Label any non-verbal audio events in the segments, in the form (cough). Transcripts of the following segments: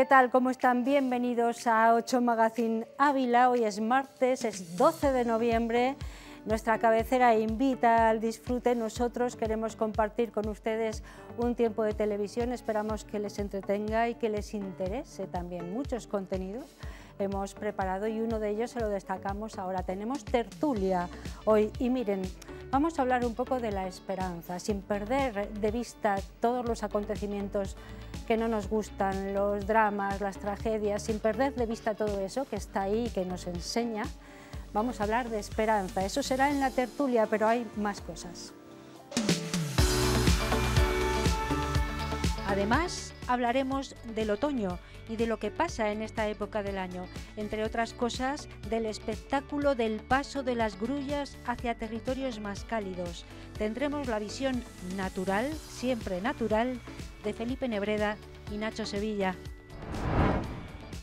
¿Qué tal? ¿Cómo están? Bienvenidos a 8 Magazine Ávila. Hoy es martes, es 12 de noviembre. Nuestra cabecera invita al disfrute. Nosotros queremos compartir con ustedes un tiempo de televisión. Esperamos que les entretenga y que les interese también muchos contenidos hemos preparado y uno de ellos se lo destacamos ahora. Tenemos tertulia hoy y miren, vamos a hablar un poco de la esperanza, sin perder de vista todos los acontecimientos que no nos gustan, los dramas, las tragedias, sin perder de vista todo eso que está ahí y que nos enseña. Vamos a hablar de esperanza, eso será en la tertulia, pero hay más cosas. Además, hablaremos del otoño y de lo que pasa en esta época del año, entre otras cosas, del espectáculo del paso de las grullas hacia territorios más cálidos. Tendremos la visión natural, siempre natural, de Felipe Nebreda y Nacho Sevilla.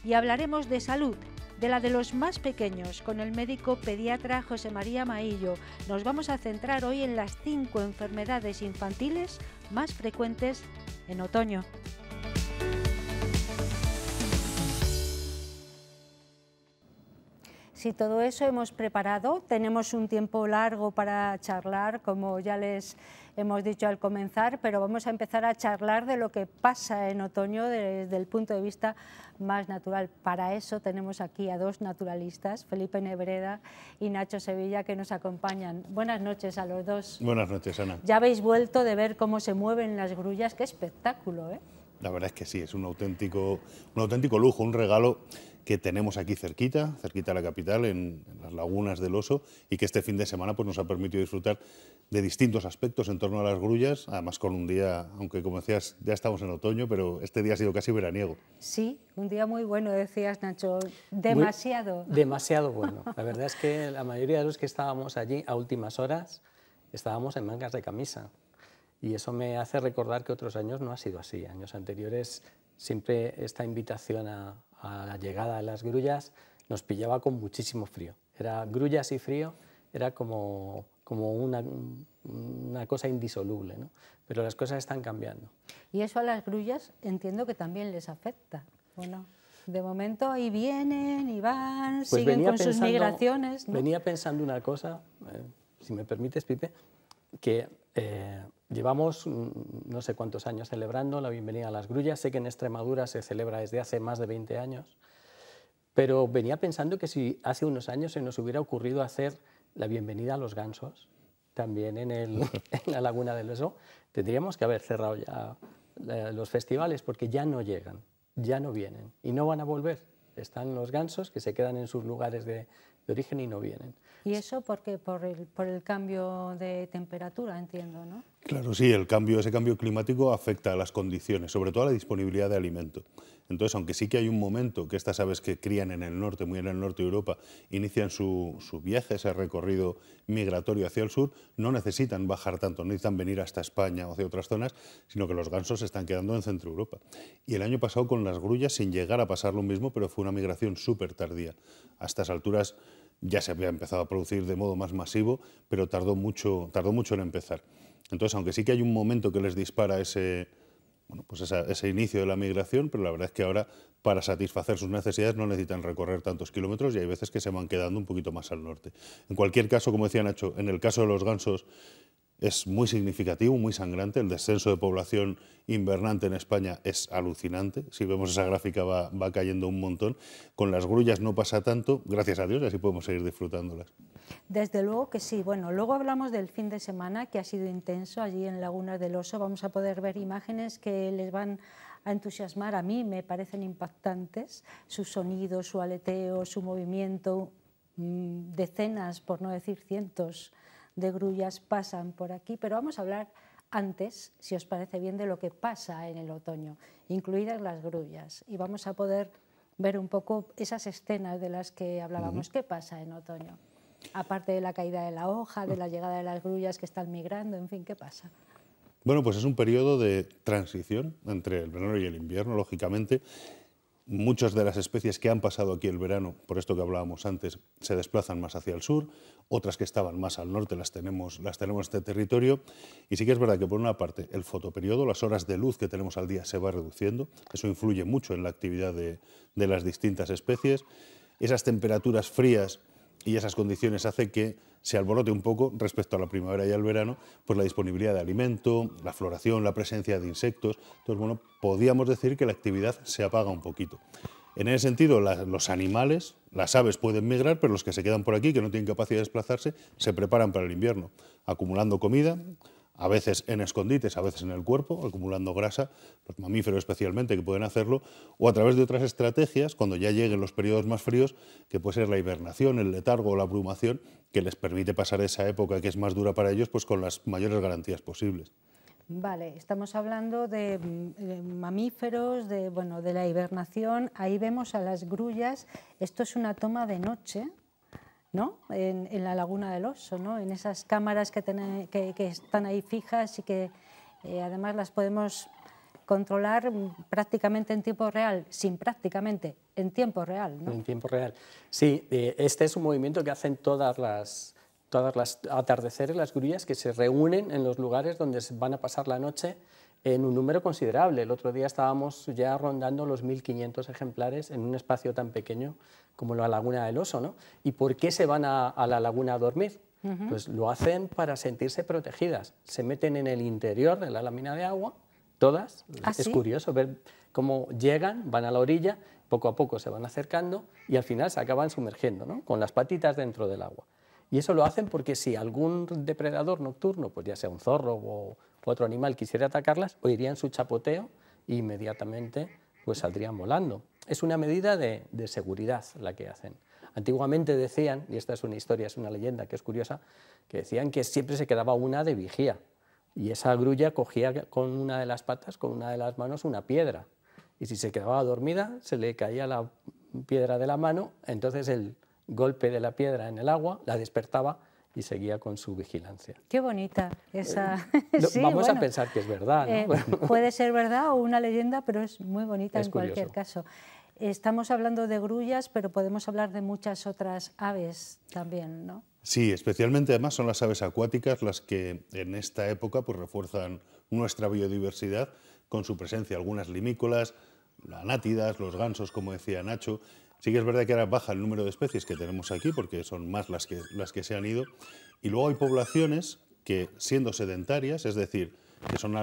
Y hablaremos de salud, de la de los más pequeños, con el médico pediatra José María Maillo. Nos vamos a centrar hoy en las cinco enfermedades infantiles más frecuentes en otoño. Si todo eso hemos preparado, tenemos un tiempo largo para charlar, como ya les hemos dicho al comenzar, pero vamos a empezar a charlar de lo que pasa en otoño desde el punto de vista más natural. Para eso tenemos aquí a dos naturalistas, Felipe Nebreda y Nacho Sevilla, que nos acompañan. Buenas noches a los dos. Buenas noches, Ana. Ya habéis vuelto de ver cómo se mueven las grullas, qué espectáculo, ¿eh? La verdad es que sí, es un auténtico, un auténtico lujo, un regalo que tenemos aquí cerquita, cerquita de la capital, en, las lagunas del Oso, y que este fin de semana pues, nos ha permitido disfrutar de distintos aspectos en torno a las grullas, además con un día, aunque como decías, ya estamos en otoño, pero este día ha sido casi veraniego. Sí, un día muy bueno, decías Nacho, demasiado. demasiado bueno. (laughs) La verdad es que la mayoría de los que estábamos allí a últimas horas estábamos en mangas de camisa. Y eso me hace recordar que otros años no ha sido así. Años anteriores siempre esta invitación a, la llegada de las grullas nos pillaba con muchísimo frío. Era grullas y frío, era como, como una, una cosa indisoluble, ¿no? Pero las cosas están cambiando. Y eso a las grullas entiendo que también les afecta, Bueno, De momento ahí vienen y van, pues siguen con sus migraciones. Venía pensando una cosa, eh, si me permites, Pipe, que eh, Llevamos mm, no sé cuántos años celebrando la bienvenida a las grullas. Sé que en Extremadura se celebra desde hace más de 20 años, pero venía pensando que si hace unos años se nos hubiera ocurrido hacer la bienvenida a los gansos, también en, (laughs) (laughs) la Laguna del Beso, tendríamos que haber cerrado ya eh, los festivales porque ya no llegan, ya no vienen y no van a volver. Están los gansos que se quedan en sus lugares de, origen y no vienen. ¿Y eso porque por el, por el cambio de temperatura, entiendo, no? Claro, sí, el cambio, ese cambio climático afecta a las condiciones, sobre todo a la disponibilidad de alimento. Entonces, aunque sí que hay un momento que estas aves que crían en el norte, muy en el norte de Europa, inician su, viaje, ese recorrido migratorio hacia el sur, no necesitan bajar tanto, no necesitan venir hasta España o hacia otras zonas, sino que los gansos se están quedando en Centro Europa. Y el año pasado con las grullas, sin llegar a pasar lo mismo, pero fue una migración súper tardía. A estas alturas ya se había empezado a producir de modo más masivo, pero tardó mucho, tardó mucho en empezar. Entonces, aunque sí que hay un momento que les dispara ese, bueno, pues ese inicio de la migración, pero la verdad es que ahora para satisfacer sus necesidades no necesitan recorrer tantos kilómetros y hay veces que se van quedando un poquito más al norte. En cualquier caso, como decía Nacho, en el caso de los gansos, es muy significativo, muy sangrante. El descenso de población invernante en España es alucinante. Si vemos esa gráfica va, cayendo un montón. Con las grullas no pasa tanto, gracias a Dios, así podemos seguir disfrutándolas. Desde luego que sí. Bueno, luego hablamos del fin de semana, que ha sido intenso allí en Laguna del Oso. Vamos a poder ver imágenes que les van a entusiasmar. A mí me parecen impactantes. Su sonido, su aleteo, su movimiento, mm, decenas, por no decir cientos de grullas pasan por aquí, pero vamos a hablar antes, si os parece bien, de lo que pasa en el otoño, incluidas las grullas. Y vamos a poder ver un poco esas escenas de las que hablábamos. ¿Qué pasa en otoño? Aparte de la caída de la hoja, de la llegada de las grullas que están migrando, en fin, ¿qué pasa? Bueno, pues es un periodo de transición entre el verano y el invierno, lógicamente, Muchas de las especies que han pasado aquí el verano, por esto que hablábamos antes, se desplazan más hacia el sur, otras que estaban más al norte las tenemos, las tenemos en este territorio, y sí que es verdad que por una parte el fotoperiodo, las horas de luz que tenemos al día se va reduciendo, eso influye mucho en la actividad de, de las distintas especies, esas temperaturas frías y esas condiciones hace que se alborote un poco respecto a la primavera y al verano, pues la disponibilidad de alimento, la floración, la presencia de insectos. Entonces, bueno, podíamos decir que la actividad se apaga un poquito. En ese sentido, los animales, las aves pueden migrar, pero los que se quedan por aquí, que no tienen capacidad de desplazarse, se preparan para el invierno, acumulando comida, a veces en escondites, a veces en el cuerpo, acumulando grasa, los mamíferos especialmente que pueden hacerlo, o a través de otras estrategias, cuando ya lleguen los periodos más fríos, que puede ser la hibernación, el letargo o la abrumación, que les permite pasar esa época que es más dura para ellos, pues con las mayores garantías posibles. Vale, estamos hablando de, mm, mamíferos, de, bueno, de la hibernación. Ahí vemos a las grullas. Esto es una toma de noche, ¿no? En, la Laguna del Oso, ¿no? en esas cámaras que, que, están ahí fijas y que eh, además las podemos controlar prácticamente en tiempo real, sin prácticamente, en tiempo real. En tiempo real. Sí, eh, este es un movimiento que hacen todas las, todas las atardeceres, las grullas que se reúnen en los lugares donde van a pasar la noche en un número considerable. El otro día estábamos ya rondando los 1.500 ejemplares en un espacio tan pequeño como la Laguna del Oso. ¿no? ¿Y por qué se van a, la laguna a dormir? Pues lo hacen para sentirse protegidas. Se meten en el interior de la lámina de agua, todas. ¿Ah, es curioso ver cómo llegan, van a la orilla, poco a poco se van acercando y al final se acaban sumergiendo, con las patitas dentro del agua. Y eso lo hacen porque si algún depredador nocturno, pues ya sea un zorro o otro animal quisiera atacarlas, oirían su chapoteo e inmediatamente pues saldrían volando. Es una medida de seguridad la que hacen. Antiguamente decían, y esta es una historia, es una leyenda que es curiosa, que decían que siempre se quedaba una de vigía y esa grulla cogía con una de las patas, con una de las manos, una piedra y si se quedaba dormida se le caía la piedra de la mano, entonces el golpe de la piedra en el agua la despertaba y seguía con su vigilancia. Qué bonita esa. Eh, (laughs) vamos a pensar que es verdad. Eh, ¿no? puede ser verdad o una leyenda, pero es muy bonita en cualquier caso. Estamos hablando de grullas, pero podemos hablar de muchas otras aves también, ¿no? Sí, especialmente además son las aves acuáticas las que en esta época pues, refuerzan nuestra biodiversidad con su presencia, algunas limícolas, las nátidas, los gansos, como decía Nacho, Sí que es verdad que ahora baja el número de especies que tenemos aquí, porque son más las que, las que se han ido, y luego hay poblaciones que siendo sedentarias, es decir, que son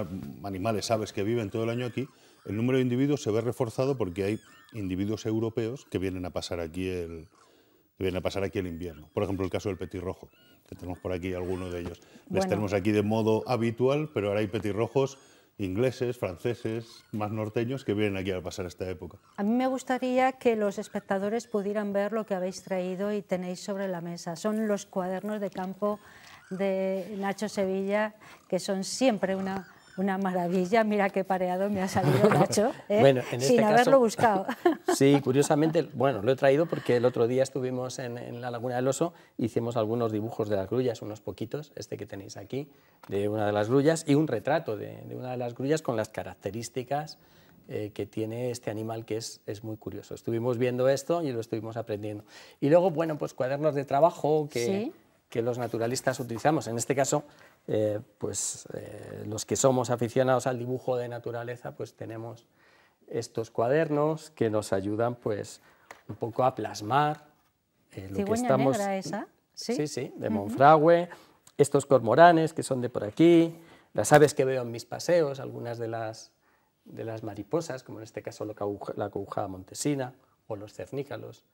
animales, aves que viven todo el año aquí, el número de individuos se ve reforzado porque hay individuos europeos que vienen a pasar aquí el, a pasar aquí el invierno. Por ejemplo, el caso del petirrojo, que tenemos por aquí alguno de ellos. Les tenemos aquí de modo habitual, pero ahora hay petirrojos ingleses, franceses, más norteños que vienen aquí a pasar esta época. A mí me gustaría que los espectadores pudieran ver lo que habéis traído y tenéis sobre la mesa. Son los cuadernos de campo de Nacho Sevilla, que son siempre una una maravilla, mira qué pareado me ha salido (laughs) el ¿eh? sin este haberlo buscado. (laughs) sí, curiosamente, bueno, lo he traído porque el otro día estuvimos en, la Laguna del Oso, hicimos algunos dibujos de las grullas, unos poquitos, este que tenéis aquí, de una de las grullas, y un retrato de, una de las grullas con las características eh, que tiene este animal que es, muy curioso. Estuvimos viendo esto y lo estuvimos aprendiendo. Y luego, bueno, pues cuadernos de trabajo que... que los naturalistas utilizamos. En este caso, eh, pues eh, los que somos aficionados al dibujo de naturaleza, pues tenemos estos cuadernos que nos ayudan pues un poco a plasmar eh, lo que estamos... negra esa? Sí, sí, de Monfragüe, estos cormoranes que son de por aquí, las aves que veo en mis paseos, algunas de las, de las mariposas, como en este caso la cobujada montesina o los cernícalos.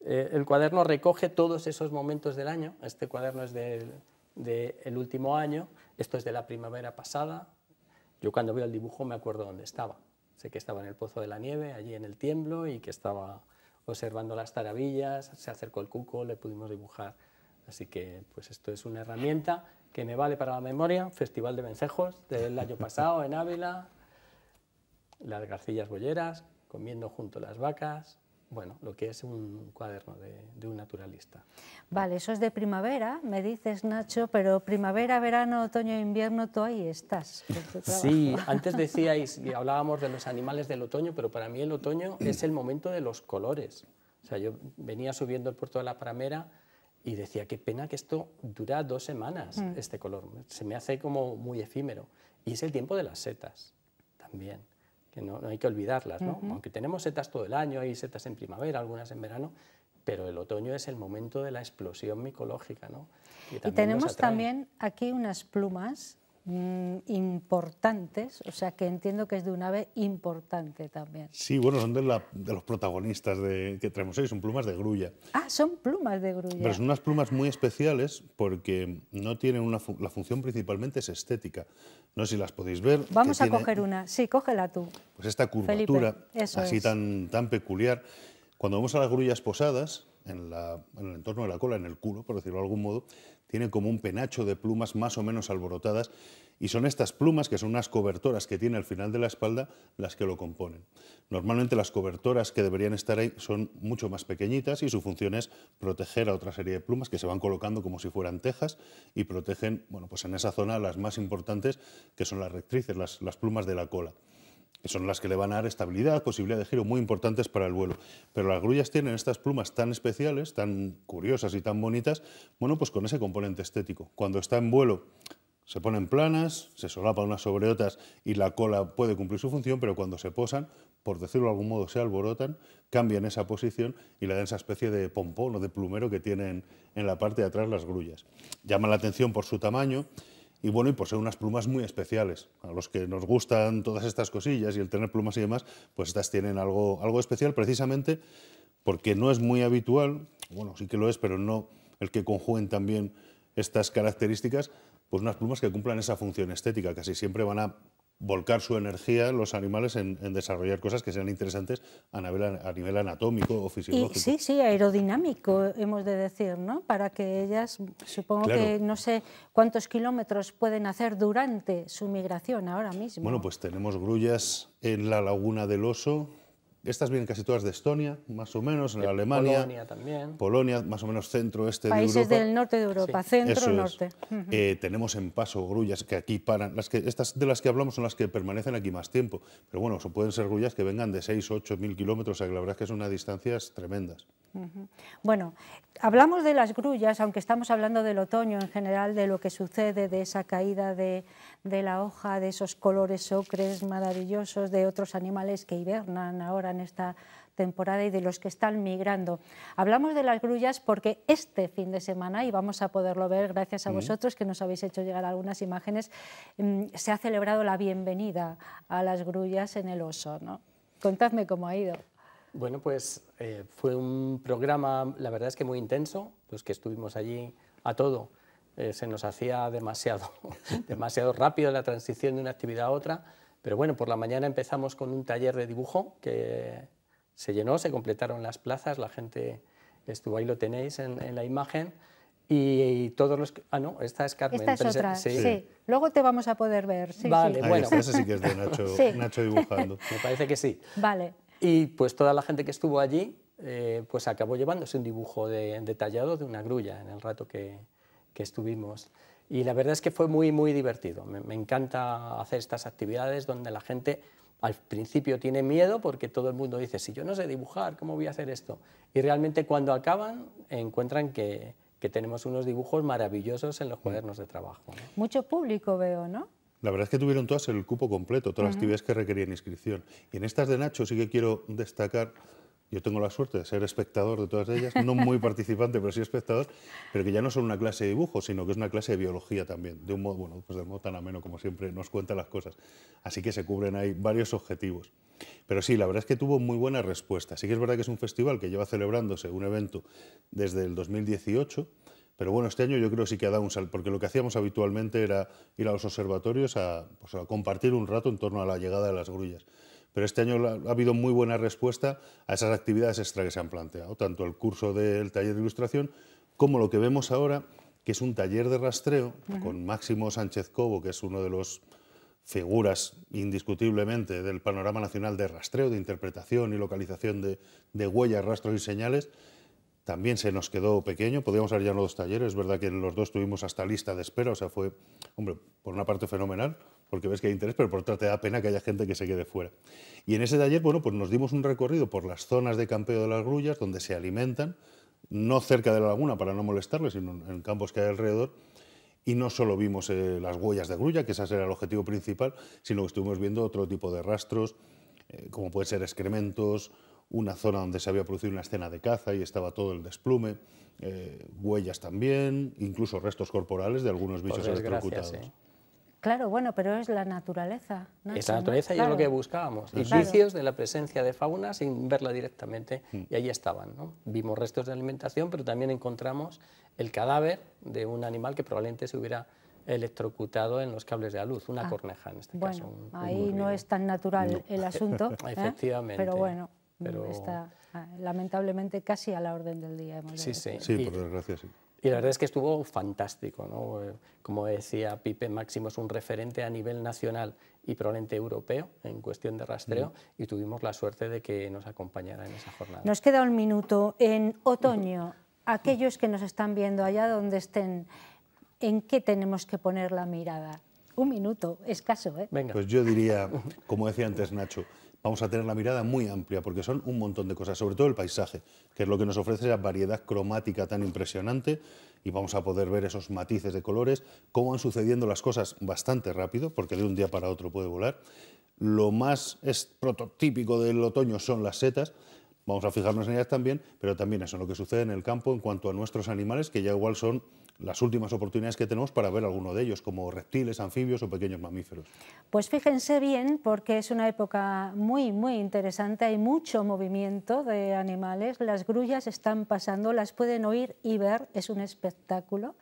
el cuaderno recoge todos esos momentos del año, este cuaderno es del del último año, esto es de la primavera pasada, yo cuando veo el dibujo me acuerdo dónde estaba, sé que estaba en el Pozo de la Nieve, allí en el tiemblo, y que estaba observando las tarabillas, se acercó el cuco, le pudimos dibujar, así que pues esto es una herramienta que me vale para la memoria, Festival de Vencejos del año pasado en Ávila, las garcillas bolleras, comiendo junto las vacas, bueno, lo que es un cuaderno de, un naturalista. Vale, eso es de primavera, me dices Nacho, pero primavera, verano, otoño, invierno, tú ahí estás. Sí, antes decíais y hablábamos de los animales del otoño, pero para mí el otoño (clears throat) es el momento de los colores. O sea, yo venía subiendo el puerto de la Pramera y decía, qué pena que esto dura dos semanas, mm. este color. Se me hace como muy efímero. Y es el tiempo de las setas también que no, hay que olvidarlas, ¿no? Aunque tenemos setas todo el año, hay setas en primavera, algunas en verano, pero el otoño es el momento de la explosión micológica, ¿no? y tenemos también aquí unas plumas Mm, importantes, o sea que entiendo que es de un ave importante también. Sí, bueno, son de, de los protagonistas de, que traemos hoy, son plumas de grulla. Ah, son plumas de grulla. Pero son unas plumas muy especiales porque no tienen una la función principalmente es estética. No sé si las podéis ver. Vamos a coger una, sí, cógela tú. Pues esta curvatura así tan, tan peculiar. Cuando vemos a las grullas posadas, en, en, el entorno de la cola, en el culo, por decirlo de algún modo, tiene como un penacho de plumas más o menos alborotadas y son estas plumas, que son unas cobertoras que tiene al final de la espalda, las que lo componen. Normalmente las cobertoras que deberían estar ahí son mucho más pequeñitas y su función es proteger a otra serie de plumas que se van colocando como si fueran tejas y protegen, bueno, pues en esa zona las más importantes que son las rectrices, las plumas de la cola son las que le van a dar estabilidad, posibilidad de giro muy importantes para el vuelo. Pero las grullas tienen estas plumas tan especiales, tan curiosas y tan bonitas, bueno, pues con ese componente estético. Cuando está en vuelo se ponen planas, se solapan unas sobre otras y la cola puede cumplir su función, pero cuando se posan, por decirlo de algún modo, se alborotan, cambian esa posición y le dan esa especie de pompón o de plumero que tienen en la parte de atrás las grullas. Llama la atención por su tamaño, y bueno, y posee unas plumas muy especiales. A los que nos gustan todas estas cosillas y el tener plumas y demás, pues estas tienen algo, algo especial precisamente porque no es muy habitual, bueno, sí que lo es, pero no el que conjuguen también estas características, pues unas plumas que cumplan esa función estética, casi siempre van a volcar su energía los animales en, desarrollar cosas que sean interesantes a nivel, a nivel anatómico o fisiológico. sí, sí, aerodinámico, hemos de decir, ¿no? Para que ellas, supongo que no sé cuántos kilómetros pueden hacer durante su migración ahora mismo. Bueno, pues tenemos grullas en la laguna del oso, estas vienen casi todas de Estonia, más o menos, en Alemania. Polonia también. Polonia, más o menos centro-este de Europa. Países del norte de Europa, centro-norte. Eh, tenemos en paso grullas que aquí paran. Las que, estas de las que hablamos son las que permanecen aquí más tiempo. Pero bueno, pueden ser grullas que vengan de 6, 8, mil kilómetros. O que la verdad es que son unas distancias tremendas. Bueno, hablamos de las grullas, aunque estamos hablando del otoño en general, de lo que sucede, de esa caída de, de la hoja, de esos colores ocres maravillosos, de otros animales que hibernan ahora en esta temporada y de los que están migrando. Hablamos de las grullas porque este fin de semana, y vamos a poderlo ver gracias a vosotros que nos habéis hecho llegar algunas imágenes, mm, se ha celebrado la bienvenida a las grullas en el oso. ¿no? Contadme cómo ha ido. Bueno, pues eh, fue un programa, la verdad es que muy intenso, ...pues que estuvimos allí a todo. Eh, se nos hacía demasiado, (laughs) demasiado rápido la transición de una actividad a otra pero bueno, por la mañana empezamos con un taller de dibujo que se llenó, se completaron las plazas, la gente estuvo ahí, lo tenéis en, la imagen. Y, todos los... Ah, no, esta es Carmen. Esta es otra, sí. Luego te vamos a poder ver. Sí, vale, sí. bueno. Esa sí que es de Nacho, (laughs) Nacho dibujando. (laughs) Me parece que sí. Vale. Y pues toda la gente que estuvo allí, eh, pues acabó llevándose un dibujo detallado de, de, una grulla en el rato que, que estuvimos y la verdad es que fue muy, muy divertido. Me, encanta hacer estas actividades donde la gente al principio tiene miedo porque todo el mundo dice, si yo no sé dibujar, ¿cómo voy a hacer esto? Y realmente cuando acaban encuentran que, tenemos unos dibujos maravillosos en los mm. cuadernos de trabajo. Mucho público veo, ¿no? La verdad es que tuvieron todas el cupo completo, todas las actividades que requerían inscripción. Y en estas de Nacho sí que quiero destacar yo tengo la suerte de ser espectador de todas ellas, no muy participante, pero sí espectador, pero que ya no son una clase de dibujo, sino que es una clase de biología también, de un modo, bueno, pues modo tan ameno como siempre nos cuenta las cosas. Así que se cubren ahí varios objetivos. Pero sí, la verdad es que tuvo muy buena respuesta. Sí que es verdad que es un festival que lleva celebrándose un evento desde el 2018, pero bueno, este año yo creo que sí que ha dado un salto, porque lo que hacíamos habitualmente era ir a los observatorios a, pues, a compartir un rato en torno a la llegada de las grullas pero este año ha habido muy buena respuesta a esas actividades extra que se han planteado, tanto el curso del taller de ilustración como lo que vemos ahora, que es un taller de rastreo con Máximo Sánchez Cobo, que es uno de los figuras indiscutiblemente del panorama nacional de rastreo, de interpretación y localización de, huellas, rastros y señales, también se nos quedó pequeño. podíamos haber ya dos talleres, es verdad que en los dos tuvimos hasta lista de espera, o sea, fue, hombre, por una parte fenomenal, porque ves que hay interés, pero por otra te da pena que haya gente que se quede fuera. Y en ese taller, bueno, pues nos dimos un recorrido por las zonas de campeo de las grullas, donde se alimentan, no cerca de la laguna para no molestarles, sino en campos que hay alrededor, y no solo vimos eh, las huellas de grulla, que ese era el objetivo principal, sino que estuvimos viendo otro tipo de rastros, eh, como pueden ser excrementos, una zona donde se había producido una escena de caza y estaba todo el desplume, eh, huellas también, incluso restos corporales de algunos bichos electrocutados. Claro, bueno, pero es la naturaleza. Es la naturaleza y es lo que buscábamos. Indicios de la presencia de fauna sin verla directamente mm. y ahí estaban. Vimos restos de alimentación, pero también encontramos el cadáver de un animal que probablemente se hubiera electrocutado en los cables de la luz, una ah, corneja en este caso. ahí no es tan natural el (laughs) asunto. ¿eh? Efectivamente. Pero bueno, está ah, lamentablemente casi a la orden del día. sí, sí, sí, por desgracia sí. Y la verdad es que estuvo fantástico. ¿no? Eh, como decía Pipe, Máximo es un referente a nivel nacional y probablemente europeo en cuestión de rastreo mm. y tuvimos la suerte de que nos acompañara en esa jornada. Nos queda un minuto. En otoño, aquellos que nos están viendo allá donde estén, ¿en qué tenemos que poner la mirada? Un minuto, escaso. ¿eh? Venga. Pues yo diría, como decía antes Nacho, vamos a tener la mirada muy amplia, porque son un montón de cosas, sobre todo el paisaje, que es lo que nos ofrece esa variedad cromática tan impresionante, y vamos a poder ver esos matices de colores, cómo van sucediendo las cosas bastante rápido, porque de un día para otro puede volar. Lo más prototípico del otoño son las setas, vamos a fijarnos en ellas también, pero también eso, lo que sucede en el campo en cuanto a nuestros animales, que ya igual son las últimas oportunidades que tenemos para ver alguno de ellos, como reptiles, anfibios o pequeños mamíferos. Pues fíjense bien, porque es una época muy, muy interesante, hay mucho movimiento de animales, las grullas están pasando, las pueden oír y ver, es un espectáculo.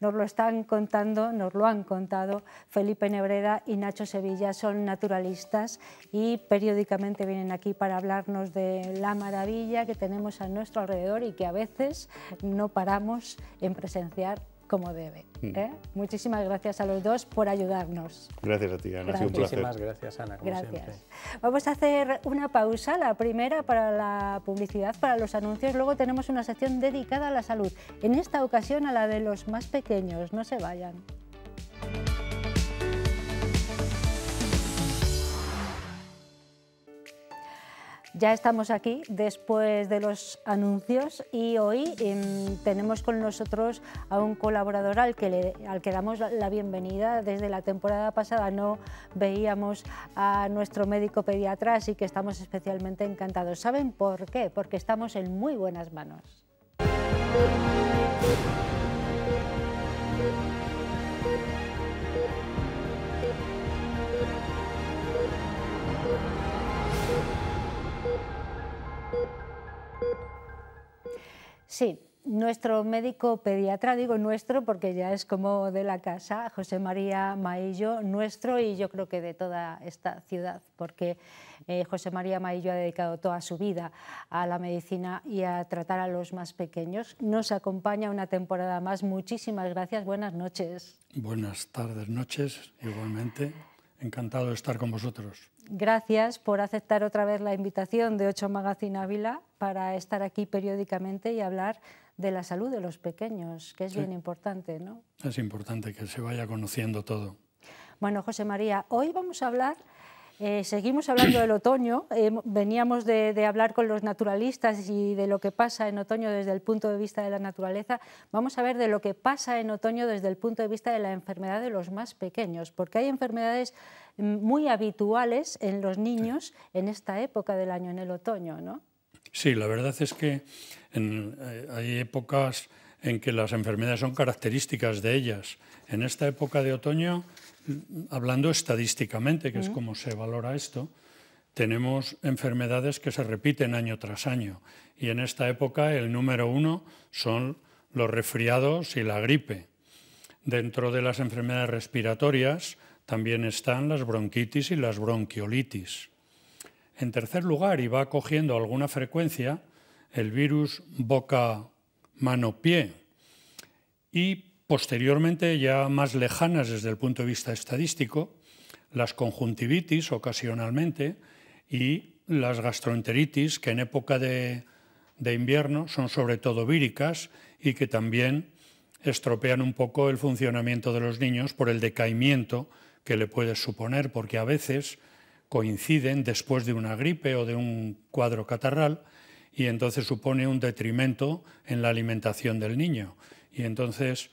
Nos lo están contando, nos lo han contado Felipe Nebreda y Nacho Sevilla, son naturalistas y periódicamente vienen aquí para hablarnos de la maravilla que tenemos a nuestro alrededor y que a veces no paramos en presenciar como debe. Mm. ¿eh? Muchísimas gracias a los dos por ayudarnos. Gracias a ti, Ana. Muchísimas gracias, Ana. gracias. Vamos a hacer una pausa, la primera para la publicidad, para los anuncios. Luego tenemos una sección dedicada a la salud, en esta ocasión a la de los más pequeños. No se vayan. Ya estamos aquí después de los anuncios y hoy em, tenemos con nosotros a un colaborador al que, le, al que damos la, bienvenida. Desde la temporada pasada no veíamos a nuestro médico pediatra, así que estamos especialmente encantados. ¿Saben por qué? Porque estamos en muy buenas manos. Sí, nuestro médico pediatra, digo nuestro porque ya es como de la casa, José María Maillo, nuestro y yo creo que de toda esta ciudad, porque eh, José María Maillo ha dedicado toda su vida a la medicina y a tratar a los más pequeños. Nos acompaña una temporada más. Muchísimas gracias. Buenas noches. Buenas tardes, noches, igualmente. Encantado de estar con vosotros. Gracias por aceptar otra vez la invitación de Ocho Magazine Ávila para estar aquí periódicamente y hablar de la salud de los pequeños, que es bien importante, ¿no? Es importante que se vaya conociendo todo. Bueno, José María, hoy vamos a hablar eh, seguimos hablando del otoño. veníamos de, hablar con los naturalistas y de lo que pasa en otoño desde el punto de vista de la naturaleza. Vamos a ver de lo que pasa en otoño desde el punto de vista de la enfermedad de los más pequeños, porque hay enfermedades mm, muy habituales en los niños en esta época del año, en el otoño, Sí, la verdad es que eh, hay épocas en que las enfermedades son características de ellas. En esta época de otoño hablando estadísticamente, que es como se valora esto, tenemos enfermedades que se repiten año tras año. Y en esta época el número uno son los resfriados y la gripe. Dentro de las enfermedades respiratorias también están las bronquitis y las bronquiolitis. En tercer lugar, y va cogiendo alguna frecuencia, el virus boca-mano-pie. Y Posteriormente, ya más lejanas desde el punto de vista estadístico, las conjuntivitis ocasionalmente y las gastroenteritis, que en época de, invierno son sobre todo víricas y que también estropean un poco el funcionamiento de los niños por el decaimiento que le puede suponer, porque a veces coinciden después de una gripe o de un cuadro catarral y entonces supone un detrimento en la alimentación del niño. Y entonces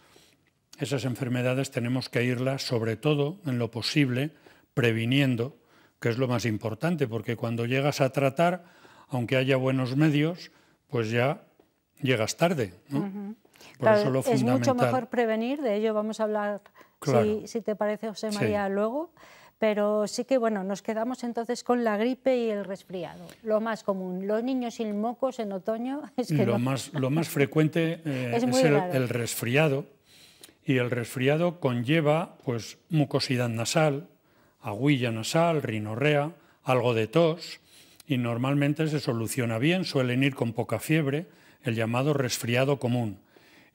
esas enfermedades tenemos que irlas, sobre todo en lo posible, previniendo, que es lo más importante, porque cuando llegas a tratar, aunque haya buenos medios, pues ya llegas tarde. es mucho mejor prevenir, de ello vamos a hablar, si, te parece, José María, luego. Pero sí que bueno, nos quedamos entonces con la gripe y el resfriado, lo más común. Los niños sin mocos en otoño (laughs) es que lo más lo más frecuente eh, (laughs) es, el, resfriado, y el resfriado conlleva pues, mucosidad nasal, agüilla nasal, rinorrea, algo de tos y normalmente se soluciona bien, suelen ir con poca fiebre, el llamado resfriado común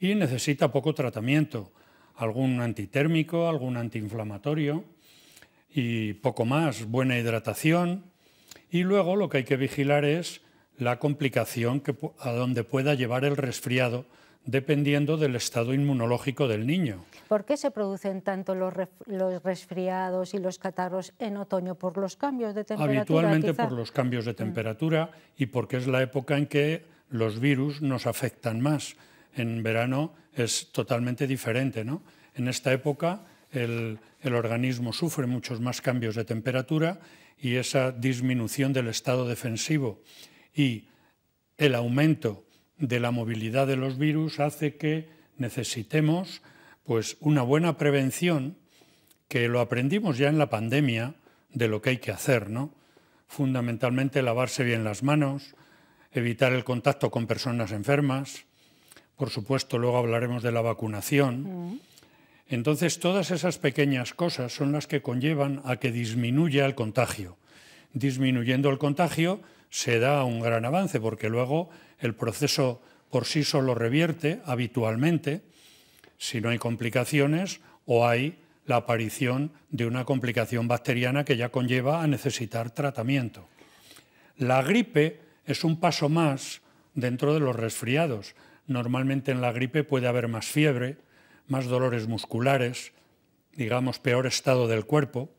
y necesita poco tratamiento, algún antitérmico, algún antiinflamatorio y poco más, buena hidratación y luego lo que hay que vigilar es la complicación que, a donde pueda llevar el resfriado dependiendo del estado inmunológico del niño. ¿Por qué se producen tanto los, resfriados y los catarros en otoño? ¿Por los cambios de temperatura? Habitualmente por los cambios de mm. temperatura y porque es la época en que los virus nos afectan más. En verano es totalmente diferente. En esta época el organismo sufre muchos más cambios de temperatura y esa disminución del estado defensivo y el aumento de la movilidad de los virus hace que necesitemos pues, una buena prevención, que lo aprendimos ya en la pandemia, de lo que hay que hacer, ¿no? Fundamentalmente lavarse bien las manos, evitar el contacto con personas enfermas, por supuesto, luego hablaremos de la vacunación. Mm. Entonces, todas esas pequeñas cosas son las que conllevan a que disminuya el contagio. Disminuyendo el contagio, se da un gran avance, porque luego el proceso por sí solo revierte habitualmente, si no hay complicaciones o hay la aparición de una complicación bacteriana que ya conlleva a necesitar tratamiento. La gripe es un paso más dentro de los resfriados. Normalmente en la gripe puede haber más fiebre, más dolores musculares, digamos peor estado del cuerpo,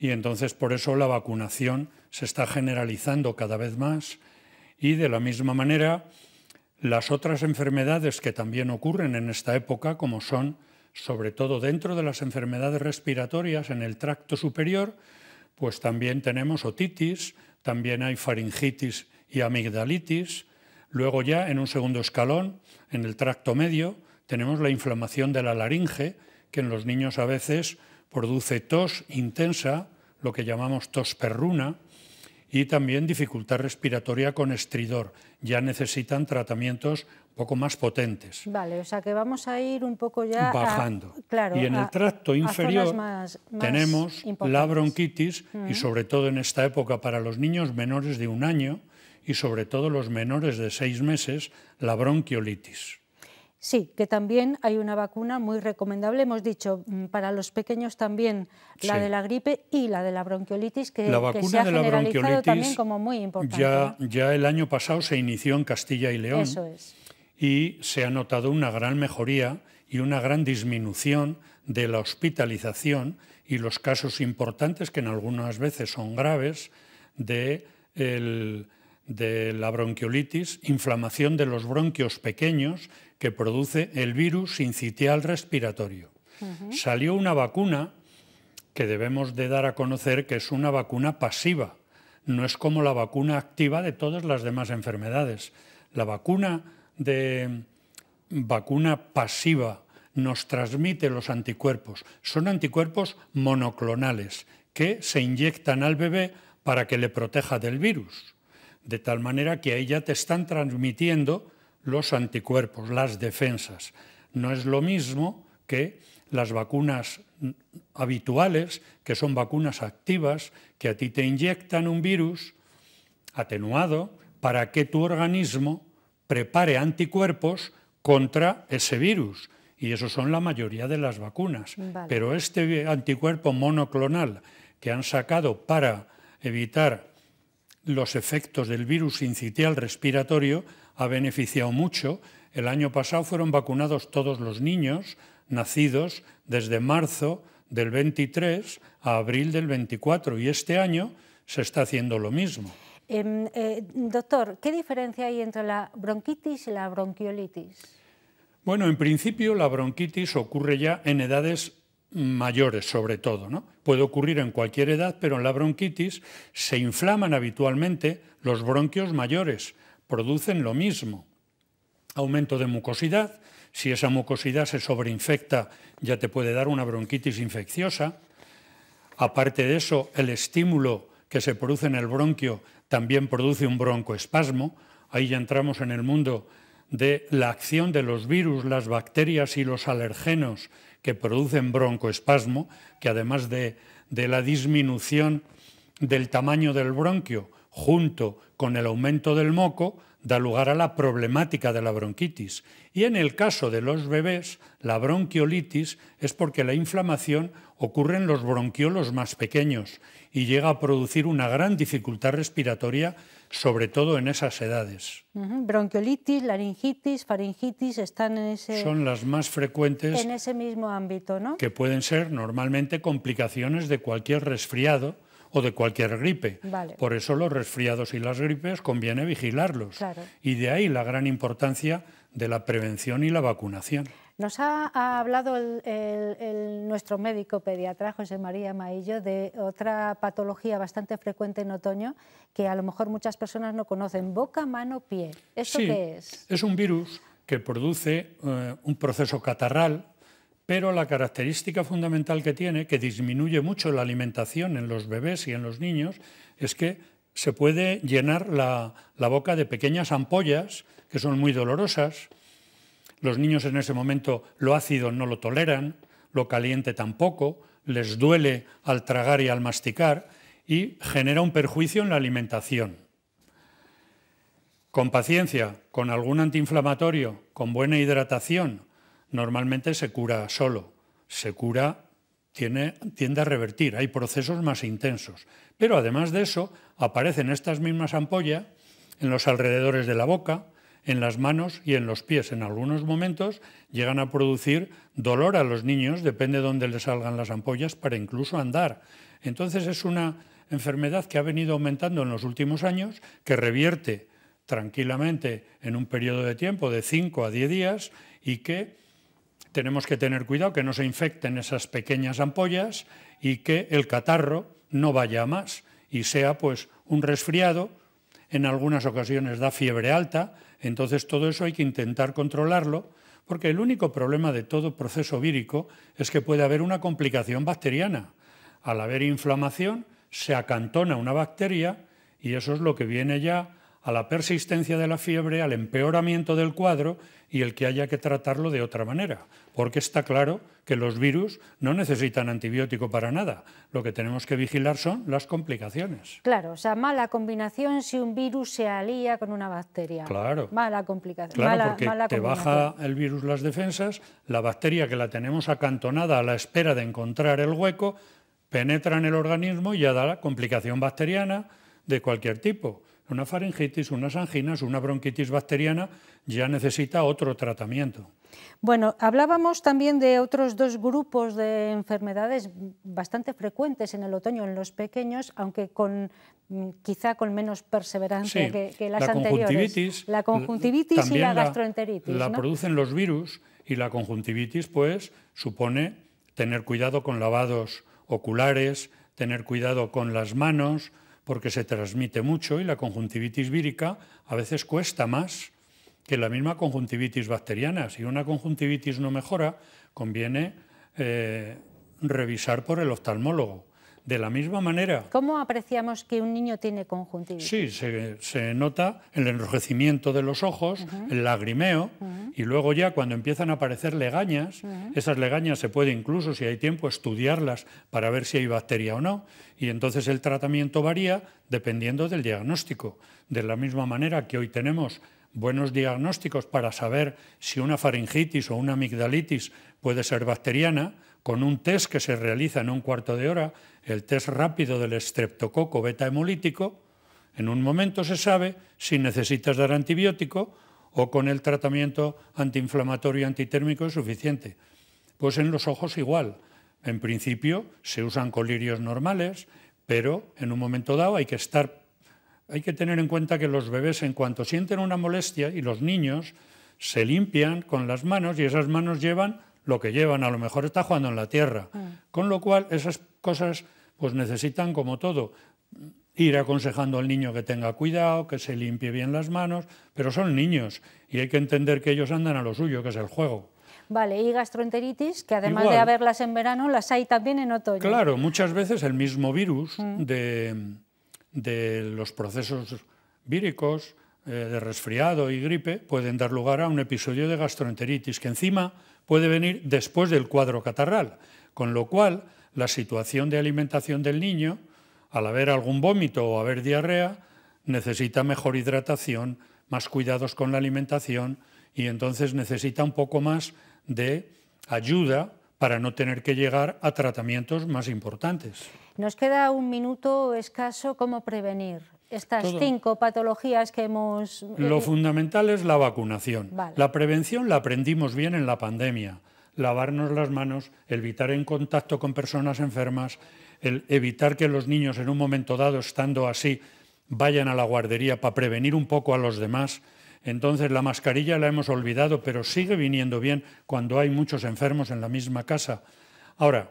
y entonces por eso la vacunación se está generalizando cada vez más y de la misma manera las otras enfermedades que también ocurren en esta época, como son sobre todo dentro de las enfermedades respiratorias en el tracto superior, pues también tenemos otitis, también hay faringitis y amigdalitis. Luego ya en un segundo escalón, en el tracto medio, tenemos la inflamación de la laringe, que en los niños a veces Produce tos intensa, lo que llamamos tos perruna, y también dificultad respiratoria con estridor. Ya necesitan tratamientos un poco más potentes. Vale, o sea que vamos a ir un poco ya bajando. y en el tracto inferior tenemos la bronquitis y sobre todo en esta época para los niños menores de un año y sobre todo los menores de seis meses la bronquiolitis. Sí, que también hay una vacuna muy recomendable, hemos dicho, mm, para los pequeños también la de la gripe y la de la bronquiolitis, que, la se de la bronquiolitis también como muy importante. Ya, ¿eh? ya el año pasado se inició en Castilla y León Eso es. y se ha notado una gran mejoría y una gran disminución de la hospitalización y los casos importantes, que en algunas veces son graves, de la bronquiolitis, inflamación de los bronquios pequeños que produce el virus incitial respiratorio. Salió una vacuna que debemos de dar a conocer que es una vacuna pasiva, no es como la vacuna activa de todas las demás enfermedades. La vacuna de vacuna pasiva nos transmite los anticuerpos. Son anticuerpos monoclonales que se inyectan al bebé para que le proteja del virus. De tal manera que a ella te están transmitiendo los anticuerpos, las defensas. No es lo mismo que las vacunas habituales, que son vacunas activas, que a ti te inyectan un virus atenuado para que tu organismo prepare anticuerpos contra ese virus. Y eso son la mayoría de las vacunas. Pero este anticuerpo monoclonal que han sacado para evitar los efectos del virus incitial respiratorio ha beneficiado mucho. El año pasado fueron vacunados todos los niños nacidos desde marzo del 23 a abril del 24 y este año se está haciendo lo mismo. Em, eh, doctor, ¿qué diferencia hay entre la bronquitis y la bronquiolitis? Bueno, en principio la bronquitis ocurre ya en edades mayores sobre todo, ¿no? Puede ocurrir en cualquier edad, pero en la bronquitis se inflaman habitualmente los bronquios mayores, producen lo mismo. Aumento de mucosidad, si esa mucosidad se sobreinfecta ya te puede dar una bronquitis infecciosa. Aparte de eso, el estímulo que se produce en el bronquio también produce un broncoespasmo. Ahí ya entramos en el mundo de la acción de los virus, las bacterias y los alergenos que producen broncoespasmo, que además de, de la disminución del tamaño del bronquio, junto con el aumento del moco, da lugar a la problemática de la bronquitis. Y en el caso de los bebés, la bronquiolitis es porque la inflamación ocurre en los bronquiolos más pequeños y llega a producir una gran dificultad respiratoria, sobre todo en esas edades. Bronquiolitis, laringitis, faringitis están en ese... Son las más frecuentes... En ese mismo ámbito, ¿no? Que pueden ser normalmente complicaciones de cualquier resfriado, o de cualquier gripe. Por eso los resfriados y las gripes conviene vigilarlos. Y de ahí la gran importancia de la prevención y la vacunación. Nos ha, hablado el, nuestro médico pediatra, José María Maillo, de otra patología bastante frecuente en otoño que a lo mejor muchas personas no conocen, boca, mano, pie. ¿Eso qué es? Es un virus que produce eh, un proceso catarral pero la característica fundamental que tiene, que disminuye mucho la alimentación en los bebés y en los niños, es que se puede llenar la, boca de pequeñas ampollas que son muy dolorosas. Los niños en ese momento lo ácido no lo toleran, lo caliente tampoco, les duele al tragar y al masticar y genera un perjuicio en la alimentación. Con paciencia, con algún antiinflamatorio, con buena hidratación, normalmente se cura solo, se cura, tiene, tiende a revertir, hay procesos más intensos. Pero además de eso, aparecen estas mismas ampollas en los alrededores de la boca, en las manos y en los pies. En algunos momentos llegan a producir dolor a los niños, depende de dónde les salgan las ampollas, para incluso andar. Entonces es una enfermedad que ha venido aumentando en los últimos años, que revierte tranquilamente en un periodo de tiempo de 5 a 10 días y que tenemos que tener cuidado que no se infecten esas pequeñas ampollas y que el catarro no vaya más y sea pues un resfriado, en algunas ocasiones da fiebre alta, entonces todo eso hay que intentar controlarlo, porque el único problema de todo proceso vírico es que puede haber una complicación bacteriana. Al haber inflamación se acantona una bacteria y eso es lo que viene ya a la persistencia de la fiebre, al empeoramiento del cuadro y el que haya que tratarlo de otra manera, porque está claro que los virus no necesitan antibiótico para nada. Lo que tenemos que vigilar son las complicaciones. Claro, o sea, mala combinación si un virus se alía con una bacteria. Claro. Mala complicación. Claro, porque te baja el virus las defensas, la bacteria que la tenemos acantonada a la espera de encontrar el hueco, penetra en el organismo y ya da la complicación bacteriana de cualquier tipo una faringitis, unas anginas, una bronquitis bacteriana, ya necesita otro tratamiento. Bueno, hablábamos también de otros dos grupos de enfermedades bastante frecuentes en el otoño en los pequeños, aunque con mm, quizá con menos perseverancia que, las la anteriores. Conjuntivitis, la conjuntivitis y la gastroenteritis. La, la producen los virus y la conjuntivitis, pues, supone tener cuidado con lavados oculares, tener cuidado con las manos, porque se transmite mucho y la conjuntivitis vírica a veces cuesta más que la misma conjuntivitis bacteriana. Si una conjuntivitis no mejora, conviene eh, revisar por el oftalmólogo. De la misma manera. ¿Cómo apreciamos que un niño tiene conjuntivitis? Sí, se, nota el enrojecimiento de los ojos, el lagrimeo, y luego ya cuando empiezan a aparecer legañas, esas legañas se puede incluso, si hay tiempo, estudiarlas para ver si hay bacteria o no, y entonces el tratamiento varía dependiendo del diagnóstico. De la misma manera que hoy tenemos buenos diagnósticos para saber si una faringitis o una amigdalitis puede ser bacteriana, con un test que se realiza en un cuarto de hora, el test rápido del estreptococo beta hemolítico, en un momento se sabe si necesitas dar antibiótico o con el tratamiento antiinflamatorio antitérmico es suficiente. Pues en los ojos igual. En principio se usan colirios normales, pero en un momento dado hay que estar hay que tener en cuenta que los bebés en cuanto sienten una molestia y los niños se limpian con las manos y esas manos llevan lo que llevan, a lo mejor está jugando en la tierra. Ah. Con lo cual, esas cosas pues necesitan, como todo, ir aconsejando al niño que tenga cuidado, que se limpie bien las manos, pero son niños y hay que entender que ellos andan a lo suyo, que es el juego. Vale, y gastroenteritis, que además de haberlas en verano, las hay también en otoño. Claro, muchas veces el mismo virus mm. de, los procesos víricos, eh, de resfriado y gripe, pueden dar lugar a un episodio de gastroenteritis, que encima puede venir después del cuadro catarral, con lo cual la situación de alimentación del niño, al haber algún vómito o haber diarrea, necesita mejor hidratación, más cuidados con la alimentación y entonces necesita un poco más de ayuda para no tener que llegar a tratamientos más importantes. Nos queda un minuto escaso. ¿Cómo prevenir estas cinco patologías que hemos... Lo eh, eh, fundamental es la vacunación. La prevención la aprendimos bien en la pandemia. Lavarnos las manos, evitar en contacto con personas enfermas, evitar que los niños en un momento dado, estando así, vayan a la guardería para prevenir un poco a los demás. Entonces la mascarilla la hemos olvidado, pero sigue viniendo bien cuando hay muchos enfermos en la misma casa. Ahora,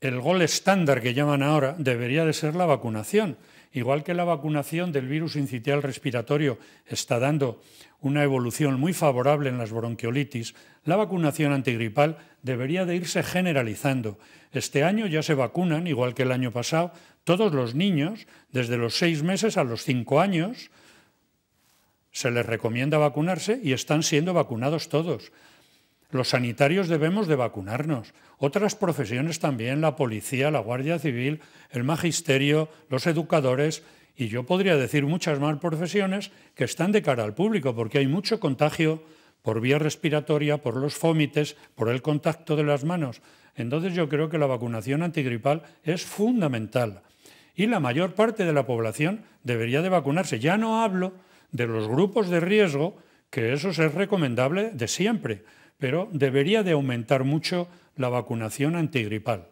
el gol estándar que llaman ahora debería de ser la vacunación. Igual que la vacunación del virus incitial respiratorio está dando una evolución muy favorable en las bronquiolitis, la vacunación antigripal debería de irse generalizando. Este año ya se vacunan, igual que el año pasado, todos los niños, desde los seis meses a los cinco años, se les recomienda vacunarse y están siendo vacunados todos. Los sanitarios debemos de vacunarnos, otras profesiones también, la policía, la Guardia Civil, el magisterio, los educadores, y yo podría decir muchas más profesiones que están de cara al público, porque hay mucho contagio por vía respiratoria, por los fómites, por el contacto de las manos. Entonces yo creo que la vacunación antigripal es fundamental y la mayor parte de la población debería de vacunarse. Ya no hablo de los grupos de riesgo, que eso es recomendable de siempre, pero debería de aumentar mucho la vacunación antigripal.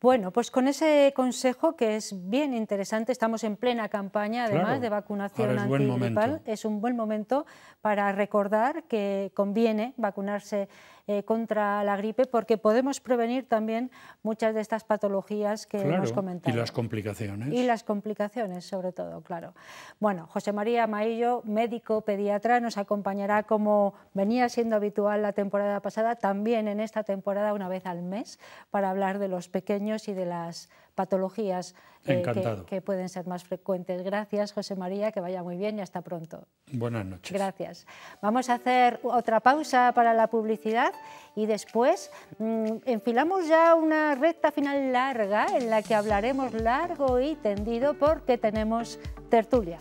Bueno, pues con ese consejo que es bien interesante, estamos en plena campaña además de vacunación antigripal, es un buen momento para recordar que conviene vacunarse eh, contra la gripe, porque podemos prevenir también muchas de estas patologías que hemos comentado. Y las complicaciones. Y las complicaciones, sobre todo, claro. Bueno, José María Maillo, médico pediatra, nos acompañará como venía siendo habitual la temporada pasada, también en esta temporada una vez al mes, para hablar de los pequeños y de las patologías eh, que, pueden ser más frecuentes. Gracias, José María, que vaya muy bien y hasta pronto. Buenas noches. Gracias. Vamos a hacer otra pausa para la publicidad y después mm, enfilamos ya una recta final larga en la que hablaremos largo y tendido porque tenemos tertulia.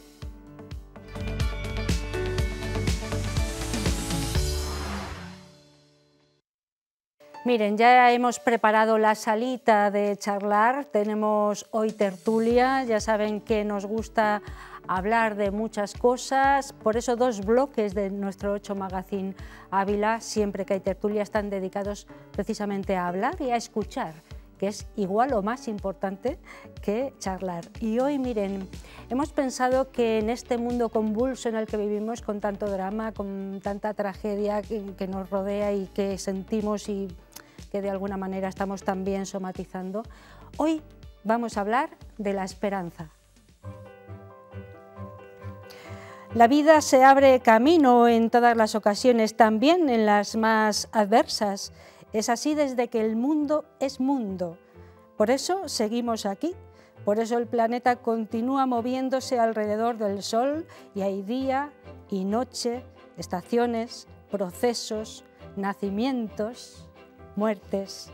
Miren, ya hemos preparado la salita de charlar, tenemos hoy tertulia, ya saben que nos gusta hablar de muchas cosas, por eso dos bloques de nuestro 8 Magazine Ávila, siempre que hay tertulia, están dedicados precisamente a hablar y a escuchar que es igual o más importante que charlar. Y hoy, miren, hemos pensado que en este mundo convulso en el que vivimos, con tanto drama, con tanta tragedia que, que nos rodea y que sentimos y que de alguna manera estamos también somatizando, hoy vamos a hablar de la esperanza. La vida se abre camino en todas las ocasiones, también en las más adversas. Es así desde que el mundo es mundo. Por eso seguimos aquí, por eso el planeta continúa moviéndose alrededor del Sol y hay día y noche, estaciones, procesos, nacimientos muertes.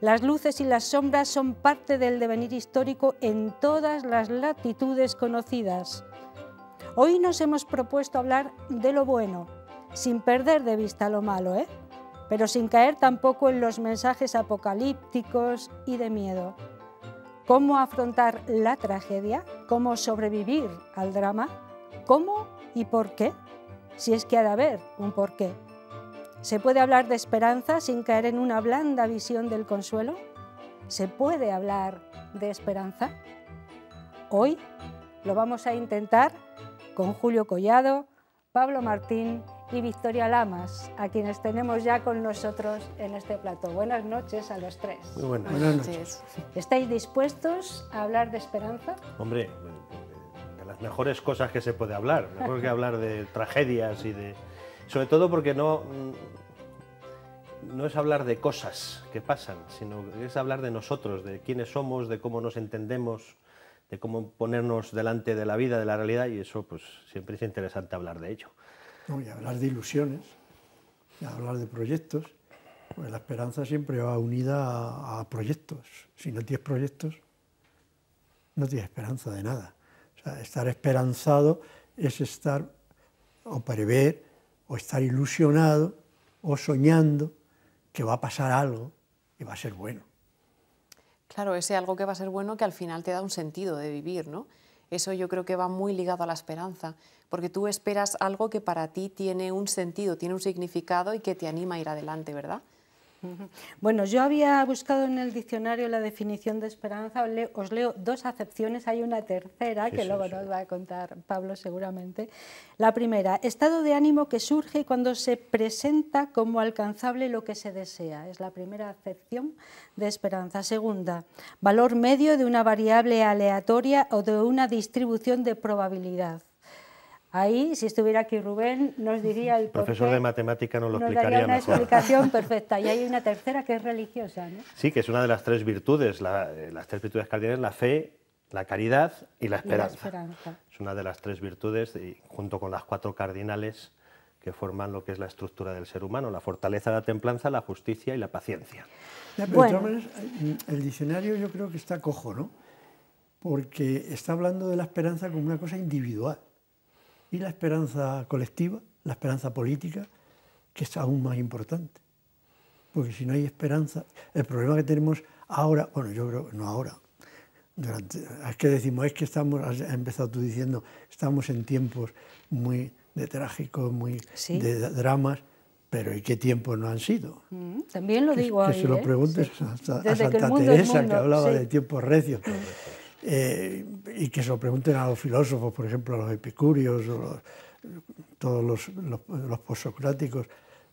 Las luces y las sombras son parte del devenir histórico en todas las latitudes conocidas. Hoy nos hemos propuesto hablar de lo bueno, sin perder de vista lo malo, ¿eh? pero sin caer tampoco en los mensajes apocalípticos y de miedo. Cómo afrontar la tragedia, cómo sobrevivir al drama, cómo y por qué, si es que ha de haber un porqué. ¿Se puede hablar de esperanza sin caer en una blanda visión del consuelo? ¿Se puede hablar de esperanza? Hoy lo vamos a intentar con Julio Collado, Pablo Martín y Victoria Lamas, a quienes tenemos ya con nosotros en este plató. Buenas noches a los tres. Muy buenas, buenas noches. ¿Estáis dispuestos a hablar de esperanza? Hombre, de las mejores cosas que se puede hablar, mejor que hablar de tragedias y de sobre todo porque no, no es hablar de cosas que pasan, sino es hablar de nosotros, de quiénes somos, de cómo nos entendemos, de cómo ponernos delante de la vida, de la realidad, y eso pues siempre es interesante hablar de ello. y hablar de ilusiones, hablar de proyectos, pues la esperanza siempre va unida a, proyectos. Si no tienes proyectos, no tienes esperanza de nada. estar esperanzado es estar o prever o estar ilusionado o soñando que va a pasar algo y va a ser bueno. Claro, ese algo que va a ser bueno que al final te da un sentido de vivir, ¿no? Eso yo creo que va muy ligado a la esperanza, porque tú esperas algo que para ti tiene un sentido, tiene un significado y que te anima a ir adelante, ¿verdad? Bueno, yo había buscado en el diccionario la definición de esperanza, os leo dos acepciones, hay una tercera que luego nos va a contar Pablo seguramente. La primera, estado de ánimo que surge cuando se presenta como alcanzable lo que se desea, es la primera acepción de esperanza. Segunda, valor medio de una variable aleatoria o de una distribución de probabilidad. Ahí, si estuviera aquí Rubén, nos diría el profesor de matemática nos lo explicaría daría una explicación (laughs) perfecta. Y hay una tercera que es religiosa, ¿no? Sí, que es una de las tres virtudes, eh, las tres virtudes cardinales, la fe, la caridad y la esperanza. Es una de las tres virtudes, y junto con las cuatro cardinales que forman lo que es la estructura del ser humano, la fortaleza, la templanza, la justicia y la paciencia. el diccionario yo creo que está cojo, ¿no? Porque está hablando de la esperanza como una cosa individual y la esperanza colectiva, la esperanza política, que es aún más importante. Porque si no hay esperanza, el problema que tenemos ahora, bueno, yo creo, no ahora, es que decimos, es que estamos, has empezado tú diciendo, estamos en tiempos muy de trágicos, muy de dramas, pero ¿y qué tiempos no han sido? Mm, también lo digo que, ahí, ¿eh? Que se lo preguntes a, Santa Teresa, que hablaba de tiempos recios. Mm. Eh, y que se lo pregunten a los filósofos, por ejemplo, a los epicúreos, o todos los, los, posocráticos,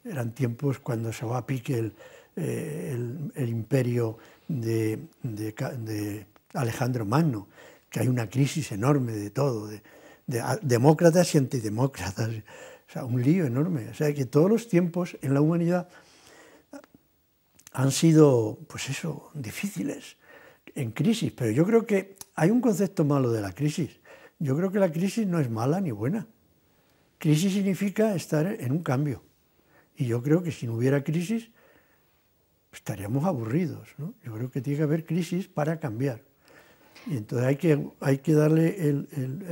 eran tiempos cuando se va a pique el, eh, el, imperio de, de, Alejandro Magno, que hay una crisis enorme de todo, de, de demócratas y antidemócratas, o sea, un lío enorme. O sea, que todos los tiempos en la humanidad han sido, pues eso, difíciles, en crisis, pero yo creo que hay un concepto malo de la crisis. Yo creo que la crisis no es mala ni buena. Crisis significa estar en un cambio. Y yo creo que si no hubiera crisis, estaríamos aburridos. Yo creo que tiene que haber crisis para cambiar. Y entonces hay que, hay que darle el,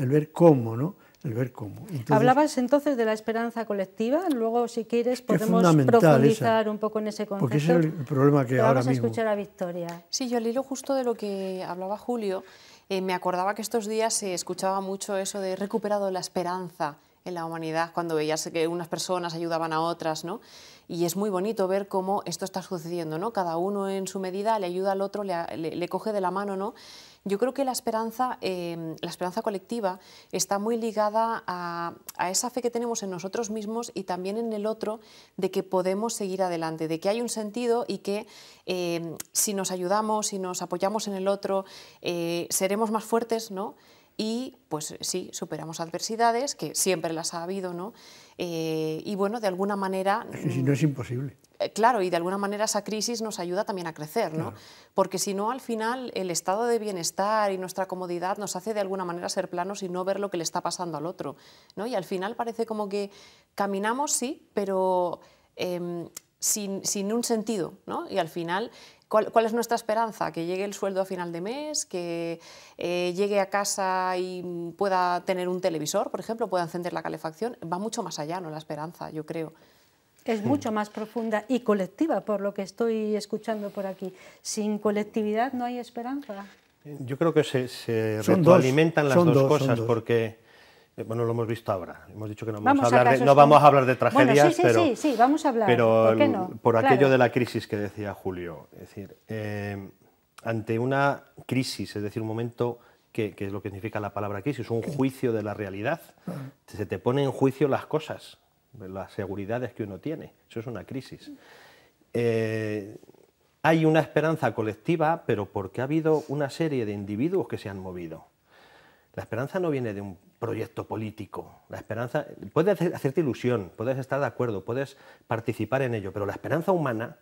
ver cómo, ¿no? El ver cómo. Hablabas entonces de la esperanza colectiva, luego si quieres podemos profundizar un poco en ese concepto. Porque es el problema que ahora mismo... escuchar a Victoria. Sí, yo al hilo justo de lo que hablaba Julio, eh, me acordaba que estos días se escuchaba mucho eso de recuperado la esperanza en la humanidad, cuando veías que unas personas ayudaban a otras, ¿no? Y es muy bonito ver cómo esto está sucediendo, ¿no? Cada uno en su medida le ayuda al otro, le, le coge de la mano, ¿no? Yo creo que la esperanza, eh, la esperanza colectiva está muy ligada a, esa fe que tenemos en nosotros mismos y también en el otro de que podemos seguir adelante, de que hay un sentido y que eh, si nos ayudamos, si nos apoyamos en el otro, eh, seremos más fuertes, ¿no? y pues sí, superamos adversidades, que siempre las ha habido, ¿no? y bueno, de alguna manera... Si no es imposible. Eh, claro, y de alguna manera esa crisis nos ayuda también a crecer, Porque si no, al final, el estado de bienestar y nuestra comodidad nos hace de alguna manera ser planos y no ver lo que le está pasando al otro, Y al final parece como que caminamos, sí, pero em, sin, un sentido, Y al final... ¿cuál, es nuestra esperanza? Que llegue el sueldo a final de mes, que eh, llegue a casa y pueda tener un televisor, por ejemplo, pueda encender la calefacción. Va mucho más allá, ¿no? La esperanza, yo creo. Es mucho más profunda y colectiva, por lo que estoy escuchando por aquí. Sin colectividad no hay esperanza. Yo creo que se, se retroalimentan las dos, cosas, porque eh, bueno, lo hemos visto ahora. Hemos dicho que no vamos, a hablar, de, tragedias, sí, sí, pero sí, vamos a hablar. Pero ¿Por, qué no? por aquello de la crisis que decía Julio, es decir, eh, ante una crisis, es decir, un momento que, que, es lo que significa la palabra crisis, un juicio de la realidad, se te pone en juicio las cosas las seguridades que uno tiene. Eso es una crisis. Eh, hay una esperanza colectiva, pero porque ha habido una serie de individuos que se han movido. La esperanza no viene de un proyecto político. La esperanza puede hacerte ilusión, puedes estar de acuerdo, puedes participar en ello, pero la esperanza humana,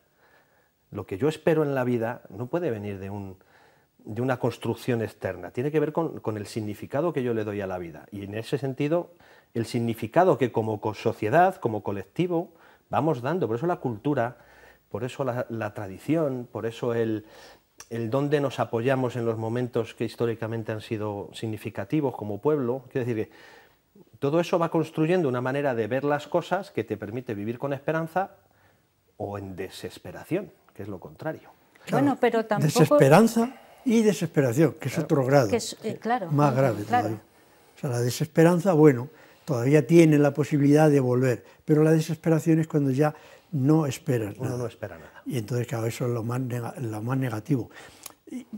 lo que yo espero en la vida, no puede venir de, una construcción externa. Tiene que ver con, con el significado que yo le doy a la vida. Y en ese sentido, el significado que como sociedad, como colectivo, vamos dando. Por eso la cultura, por eso la, tradición, por eso el, el dónde nos apoyamos en los momentos que históricamente han sido significativos como pueblo. Quiero decir que todo eso va construyendo una manera de ver las cosas que te permite vivir con esperanza o en desesperación, que es lo contrario. bueno, pero tampoco... Desesperanza y desesperación, que es otro grado, eh, claro, más grave todavía. O sea, la desesperanza, bueno, todavía tiene la posibilidad de volver, pero la desesperación es cuando ya no esperas nada. no espera nada. Y entonces, claro, eso es lo más, negativo.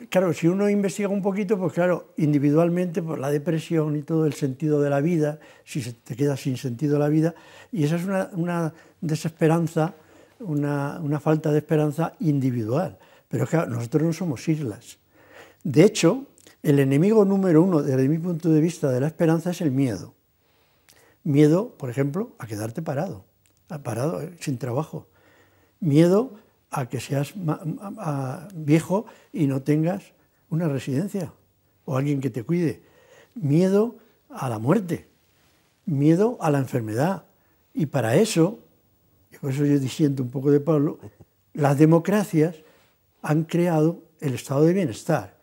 claro, si uno investiga un poquito, pues claro, individualmente, por pues la depresión y todo el sentido de la vida, si se te queda sin sentido la vida, y esa es una, desesperanza, una, una, falta de esperanza individual. Pero claro, nosotros no somos islas. De hecho, el enemigo número uno, desde mi punto de vista, de la esperanza es el miedo. Miedo, por ejemplo, a quedarte parado, parado, eh, sin trabajo. Miedo a que seas viejo y no tengas una residencia o alguien que te cuide. Miedo a la muerte, miedo a la enfermedad. Y para eso, y por eso yo disiento un poco de Pablo, las democracias han creado el estado de bienestar,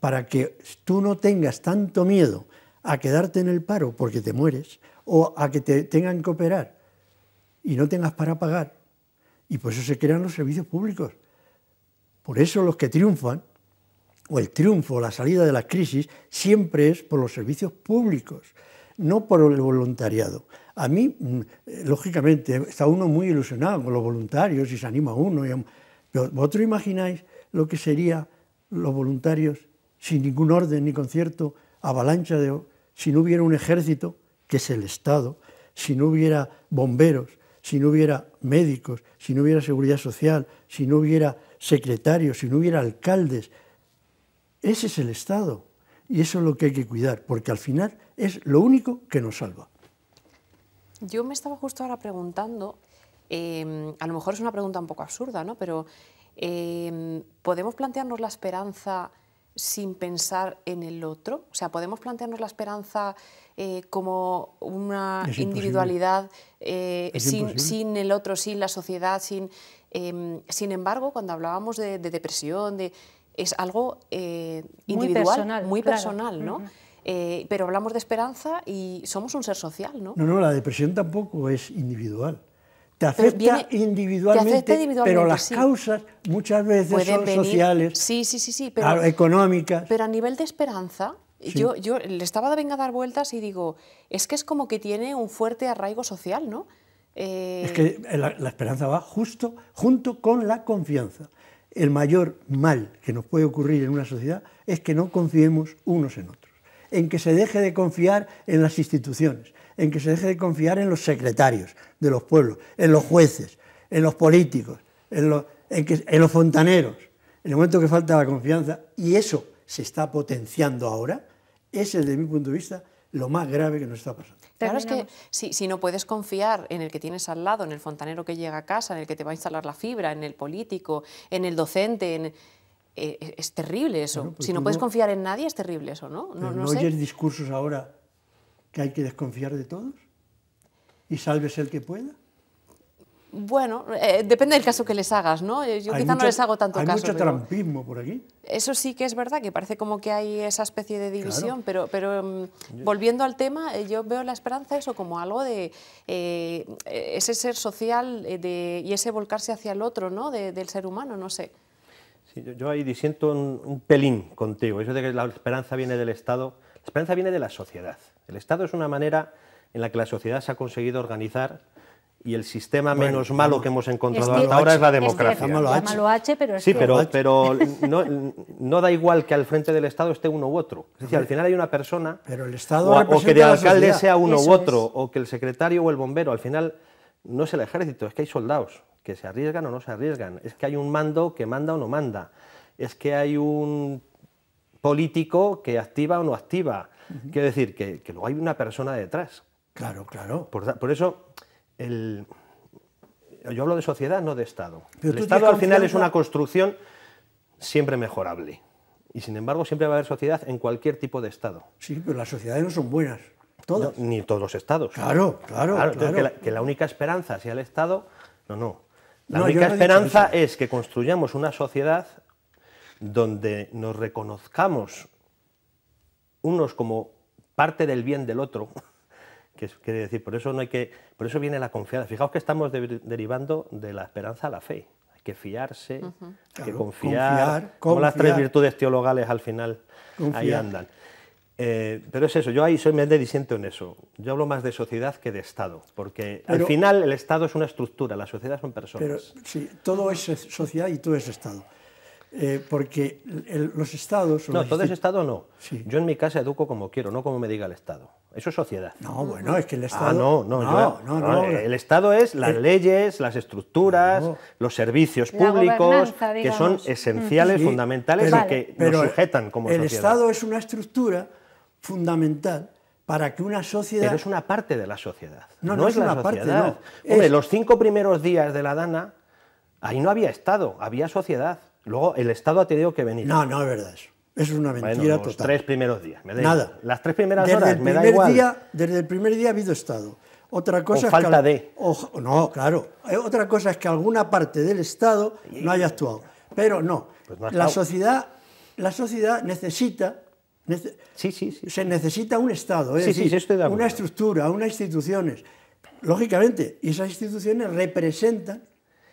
para que tú no tengas tanto miedo a quedarte en el paro porque te mueres o a que te tengan que operar y no tengas para pagar. Y por eso se crean los servicios públicos. Por eso los que triunfan, o el triunfo, la salida de la crisis, siempre es por los servicios públicos, no por el voluntariado. A mí, mm, eh, lógicamente, está uno muy ilusionado con los voluntarios y se anima uno. Y... Pero vosotros imagináis lo que serían los voluntarios sin ningún orden ni concierto, avalancha de, si no hubiera un ejército, que es el Estado, si no hubiera bomberos, si no hubiera médicos, si no hubiera seguridad social, si no hubiera secretarios, si no hubiera alcaldes. Ese es el Estado y eso es lo que hay que cuidar, porque al final es lo único que nos salva. Yo me estaba justo ahora preguntando, em, a lo mejor es una pregunta un poco absurda, ¿no? pero em, ¿podemos plantearnos la esperanza sin pensar en el otro? O sea, ¿podemos plantearnos la esperanza eh, como una individualidad eh, sin, el otro, sin la sociedad? Sin, em, sin embargo, cuando hablábamos de, depresión, de, es algo eh, individual, muy personal, ¿no? pero hablamos de esperanza y somos un ser social, ¿no? No, no, la depresión tampoco es individual te afecta individualmente, pero las causas muchas veces son sociales, sí, sí, sí, sí pero, económicas. Pero a nivel de esperanza, yo, yo le estaba venga a dar vueltas y digo, es que es como que tiene un fuerte arraigo social, ¿no? Eh, es que la, la, esperanza va justo junto con la confianza. El mayor mal que nos puede ocurrir en una sociedad es que no confiemos unos en otros, en que se deje de confiar en las instituciones, en que se deje de confiar en los secretarios de los pueblos, en los jueces, en los políticos, en los, fontaneros. En el momento que falta la confianza, y eso se está potenciando ahora, es desde mi punto de vista lo más grave que nos está pasando. Claro, es que si, no puedes confiar en el que tienes al lado, en el fontanero que llega a casa, en el que te va a instalar la fibra, en el político, en el docente, en, eh, es terrible eso. si no puedes confiar en nadie es terrible eso, ¿no? No, oyes discursos ahora que hay que desconfiar de todos y salves el que pueda. Bueno, eh, depende del caso que les hagas, ¿no? Eh, yo quizá no les hago tanto caso. Hay mucho trampismo por aquí. Eso sí que es verdad, que parece como que hay esa especie de división, pero, pero mm, volviendo al tema, eh, yo veo la esperanza eso como algo de ese ser social y ese volcarse hacia el otro, ¿no? del ser humano, no sé. Sí, yo, ahí disiento un, un pelín contigo, eso de que la esperanza viene del Estado, la esperanza viene de la sociedad. El Estado es una manera en la que la sociedad se ha conseguido organizar y el sistema menos malo que hemos encontrado hasta ahora es la democracia. H, pero es sí, pero, (laughs) no, da igual que al frente del Estado esté uno u otro. Es decir, al final hay una persona, pero el Estado o, que el alcalde sea uno u otro, o que el secretario o el bombero. Al final no es el ejército, es que hay soldados que se arriesgan o no se arriesgan. Es que hay un mando que manda o no manda. Es que hay un político que activa o no activa Quiero decir que, luego hay una persona detrás. Claro, claro. Por, eso, yo hablo de sociedad, no de Estado. el Estado al final es una construcción siempre mejorable. Y sin embargo, siempre va a haber sociedad en cualquier tipo de Estado. Sí, pero las sociedades no son buenas. Todas. ni todos los estados. Claro, claro. Que, la, única esperanza sea el Estado. No, no. La única esperanza es que construyamos una sociedad donde nos reconozcamos unos como parte del bien del otro, (laughs) que quiere decir, por eso, no hay que, por eso viene la confianza. Fijaos que estamos derivando de la esperanza a la fe. Hay que fiarse, hay que confiar, con como las tres virtudes teologales al final ahí andan. Eh, pero es eso, yo ahí soy medio disiento en eso. Yo hablo más de sociedad que de Estado, porque al final el Estado es una estructura, la sociedad son personas. Pero todo es sociedad y todo es Estado. Eh, porque los estados... No, todo es estado no. Yo en mi casa educo como quiero, no como me diga el estado. Eso es sociedad. No, bueno, es que el ah, estado... Ah, no, no, no, no, El estado es las eh, leyes, las estructuras, los servicios públicos, que son esenciales, fundamentales y que nos sujetan como sociedad. El estado es una estructura fundamental para que una sociedad... Pero es una parte de la sociedad. No, es, una parte, Hombre, los cinco primeros días de la Dana, ahí no había Estado, había sociedad. Luego el Estado ha tenido que venir. No, no es verdad eso. Es una mentira bueno, los tres primeros días, Nada. Las tres primeras horas, me da igual. desde el primer día ha habido Estado. Otra cosa o falta de. no, claro. Eh, otra cosa es que alguna parte del Estado no haya actuado. Pero no. Pues la, sociedad, la sociedad necesita. sí, sí, sí. Se necesita un Estado, una estructura, unas instituciones. Lógicamente, y esas instituciones representan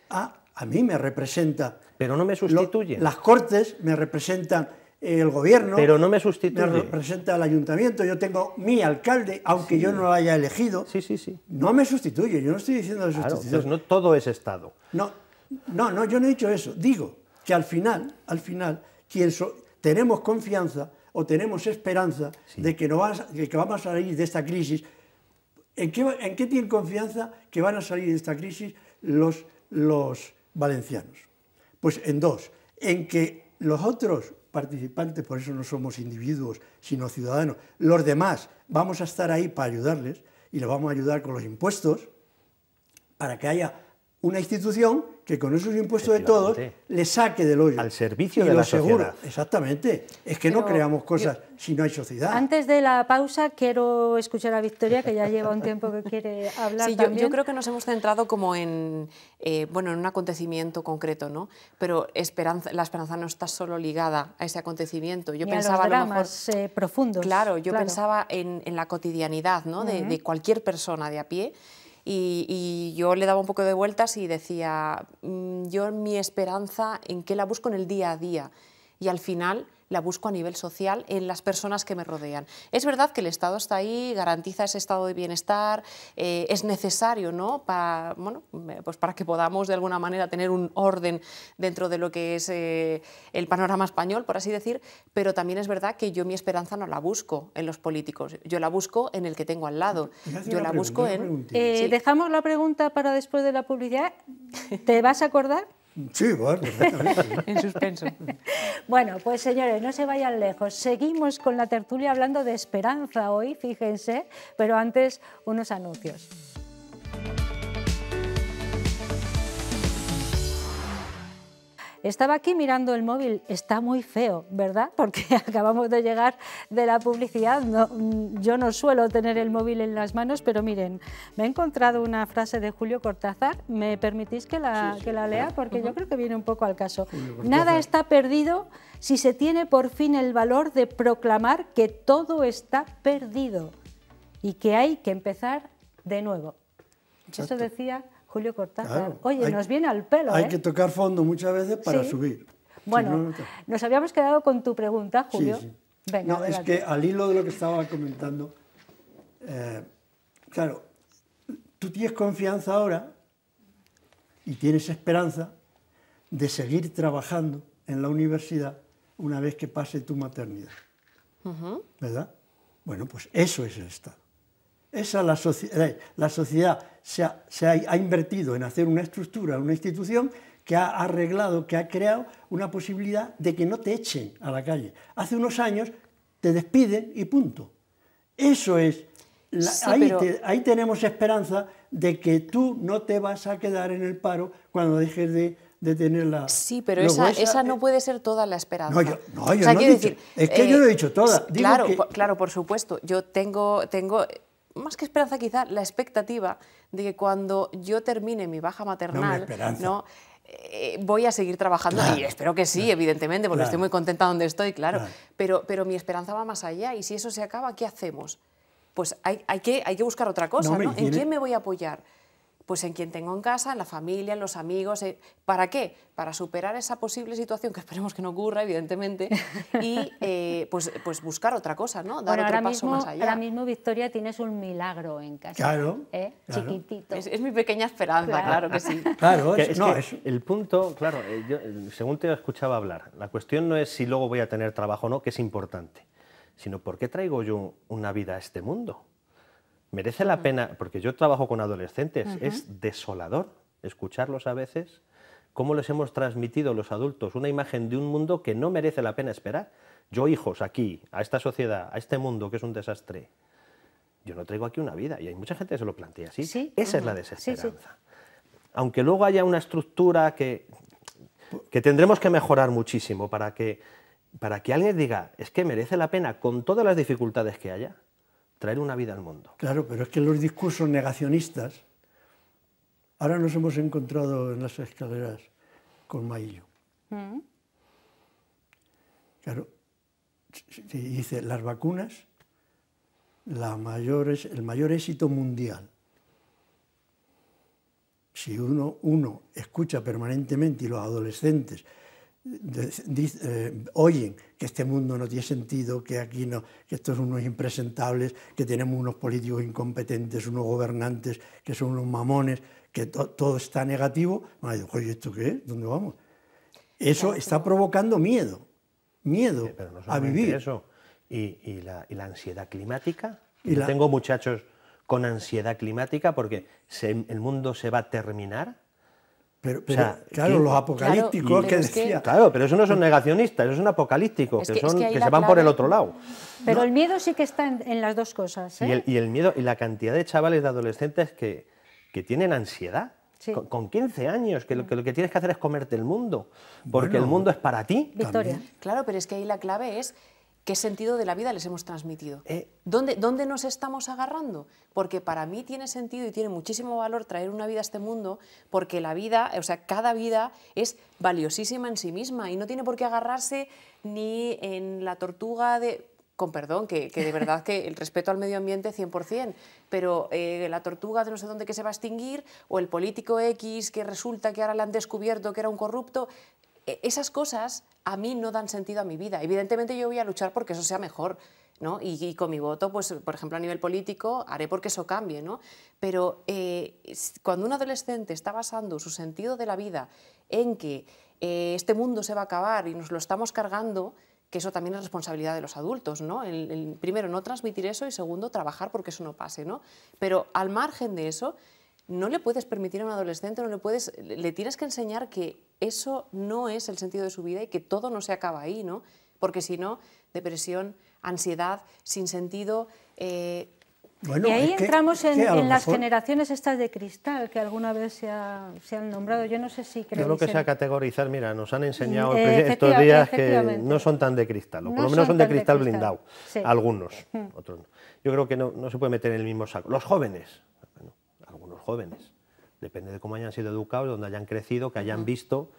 a a mí me representa. Pero no me sustituye. las Cortes me representan el gobierno. Pero no me sustituye. Me representa el ayuntamiento. Yo tengo mi alcalde, aunque yo no lo haya elegido. Sí, sí, sí. No me sustituye. Yo no estoy diciendo de pues sustitución. no todo es Estado. No, no, no, yo no he dicho eso. Digo que al final, al final, tenemos confianza o tenemos esperanza de que, no vas, que vamos a salir de esta crisis. ¿En qué, ¿En tienen confianza que van a salir de esta crisis los, los valencianos. Pues en dos, en que los otros participantes, por eso no somos individuos, sino ciudadanos, los demás vamos a estar ahí para ayudarles y les vamos a ayudar con los impuestos para que haya una institución que con esos impuestos de todos le saque del hoyo. Al servicio de la seguridad. sociedad. Exactamente. Es que no creamos cosas si no hay sociedad. Antes de la pausa quiero escuchar a Victoria, que ya lleva un tiempo que quiere (laughs) hablar también. Yo, creo que nos hemos centrado como en, eh, bueno, en un acontecimiento concreto, ¿no? Pero esperanza, la esperanza no está solo ligada a ese acontecimiento. Yo pensaba a, los dramas, eh, profundos. Claro, yo pensaba en, en, la cotidianidad, ¿no? de, de cualquier persona de a pie y, yo le daba un poco de vueltas y decía, mm, yo mi esperanza, ¿en qué la busco en el día a día? Y al final la busco a nivel social en las personas que me rodean. Es verdad que el Estado está ahí, garantiza ese estado de bienestar, eh, es necesario ¿no? para, pues para que podamos de alguna manera tener un orden dentro de lo que es eh, el panorama español, por así decir, pero también es verdad que yo mi esperanza no la busco en los políticos, yo la busco en el que tengo al lado, yo la busco en... Eh, Dejamos la pregunta para después de la publicidad, ¿te vas a acordar? (laughs) Sí, bueno, en suspenso. (laughs) bueno, pues señores, no se vayan lejos. Seguimos con la tertulia hablando de esperanza hoy, fíjense, pero antes unos anuncios. Estaba aquí mirando el móvil, está muy feo, ¿verdad? (laughs) Porque acabamos de llegar de la publicidad. Mm, yo no suelo tener el móvil en las manos, pero miren, me he encontrado una frase de Julio Cortázar. ¿Me permitís que la, que la lea? Porque yo creo que viene un poco al caso. Nada está perdido si se tiene por fin el valor de proclamar que todo está perdido y que hay que empezar de nuevo. Eso decía Julio Cortázar. Oye, nos viene al pelo. Hay ¿eh? que tocar fondo muchas veces para subir. Bueno, nos habíamos quedado con tu pregunta, Julio. Sí, sí. Venga, no, es que al hilo de lo que estaba comentando, eh, claro, tú tienes confianza ahora y tienes esperanza de seguir trabajando en la universidad una vez que pase tu maternidad. ¿Verdad? Bueno, pues eso es el Estado. Esa la, sociedad, eh, la sociedad se, ha, invertido en hacer una estructura, una institución que ha arreglado, que ha creado una posibilidad de que no te echen a la calle. Hace unos años te despiden y punto. Eso es. ahí, tenemos esperanza de que tú no te vas a quedar en el paro cuando dejes de tener la... Sí, pero esa, no eh, puede ser toda la esperanza. No, yo no, yo he dicho, es que yo lo eh, he dicho toda. claro, por, claro, por supuesto. Yo tengo, tengo más que esperanza quizá, la expectativa de que cuando yo termine mi baja maternal, ¿no? Eh, voy a seguir trabajando y espero que sí, evidentemente, porque estoy muy contenta donde estoy, claro, Pero, mi esperanza va más allá y si eso se acaba, ¿qué hacemos? Pues hay, que, hay que buscar otra cosa, ¿En quién me voy a apoyar? Pues en quien tengo en casa, en la familia, en los amigos. Eh, ¿Para qué? Para superar esa posible situación, que (laughs) esperemos que no ocurra, evidentemente, (laughs) y eh, pues, pues buscar otra cosa, ¿no? Dar otro paso más allá. Ahora mismo, Victoria, tienes un milagro en casa. Claro. ¿eh? Chiquitito. Es, mi pequeña esperanza, claro, que sí. (laughs) Claro, es, el punto, claro, según te escuchaba hablar, la cuestión no es si luego voy a tener trabajo o no, que es importante, sino por qué traigo yo una vida a este mundo merece la mm. pena, porque yo trabajo con adolescentes, es desolador escucharlos a veces, cómo les hemos transmitido los adultos una imagen de un mundo que no merece la pena esperar. Yo, hijos, aquí, a esta sociedad, a este mundo que es un desastre, yo no traigo aquí una vida. Y hay mucha gente que se lo plantea así. ¿Sí? Esa es la desesperanza. Aunque luego haya una estructura que, que tendremos que mejorar muchísimo para que, para que alguien diga, es que merece la pena con todas las dificultades que haya, traer una vida al mundo. Claro, pero es que los discursos negacionistas, ahora nos hemos encontrado en las escaleras con Maillo. Mm. Claro, dice, las vacunas, la mayor el mayor éxito mundial. Si uno, uno escucha permanentemente y los adolescentes eh, oyen que este mundo no tiene sentido, que aquí no, que estos son unos impresentables, que tenemos unos políticos incompetentes, unos gobernantes que son unos mamones, que todo está negativo, van a oye, ¿esto qué es? ¿Dónde vamos? Eso está provocando miedo, miedo a vivir. Eso. ¿Y, la, ansiedad climática. ¿Y Tengo muchachos con ansiedad climática porque el mundo se va a terminar pero, claro, los apocalípticos claro, que decía. claro, pero eso no son negacionistas, eso son apocalípticos, es que, son, que, se van por el otro lado. Pero el miedo sí que está en, las dos cosas. ¿eh? Y, el, miedo, y la cantidad de chavales de adolescentes que, tienen ansiedad. Con, 15 años, que lo, que tienes que hacer es comerte el mundo, porque el mundo es para ti. Victoria. Claro, pero es que ahí la clave es ¿Qué sentido de la vida les hemos transmitido? Eh. ¿Dónde, nos estamos agarrando? Porque para mí tiene sentido y tiene muchísimo valor traer una vida a este mundo, porque la vida, o sea, cada vida es valiosísima en sí misma y no tiene por qué agarrarse ni en la tortuga de... Con perdón, que, de verdad que el respeto al medio ambiente 100%, pero eh, la tortuga de no sé dónde que se va a extinguir o el político X que resulta que ahora le han descubierto que era un corrupto, e, esas cosas a mí no dan sentido a mi vida. Evidentemente yo voy a luchar porque eso sea mejor, ¿no? Y, con mi voto, pues, por ejemplo, a nivel político, haré porque eso cambie, Pero eh, cuando un adolescente está basando su sentido de la vida en que eh, este mundo se va a acabar y nos lo estamos cargando, que eso también es responsabilidad de los adultos, El, primero, no transmitir eso y segundo, trabajar porque eso no pase, ¿no? Pero al margen de eso, no le puedes permitir a un adolescente, no le puedes, le tienes que enseñar que eso no es el sentido de su vida y que todo no se acaba ahí, ¿no? Porque si no, depresión, ansiedad, sin sentido. Eh, y ahí entramos en, las generaciones estas de cristal que alguna vez se, han nombrado. Yo no sé si creo. Yo lo que sea categorizar, mira, nos han enseñado mm, eh, estos días que no son tan de cristal, o por lo menos son, de cristal, blindado, algunos, mm. otros Yo creo que no, no se puede meter en el mismo saco. Los jóvenes, jóvenes. Depende de cómo hayan sido educados, donde hayan crecido, que hayan visto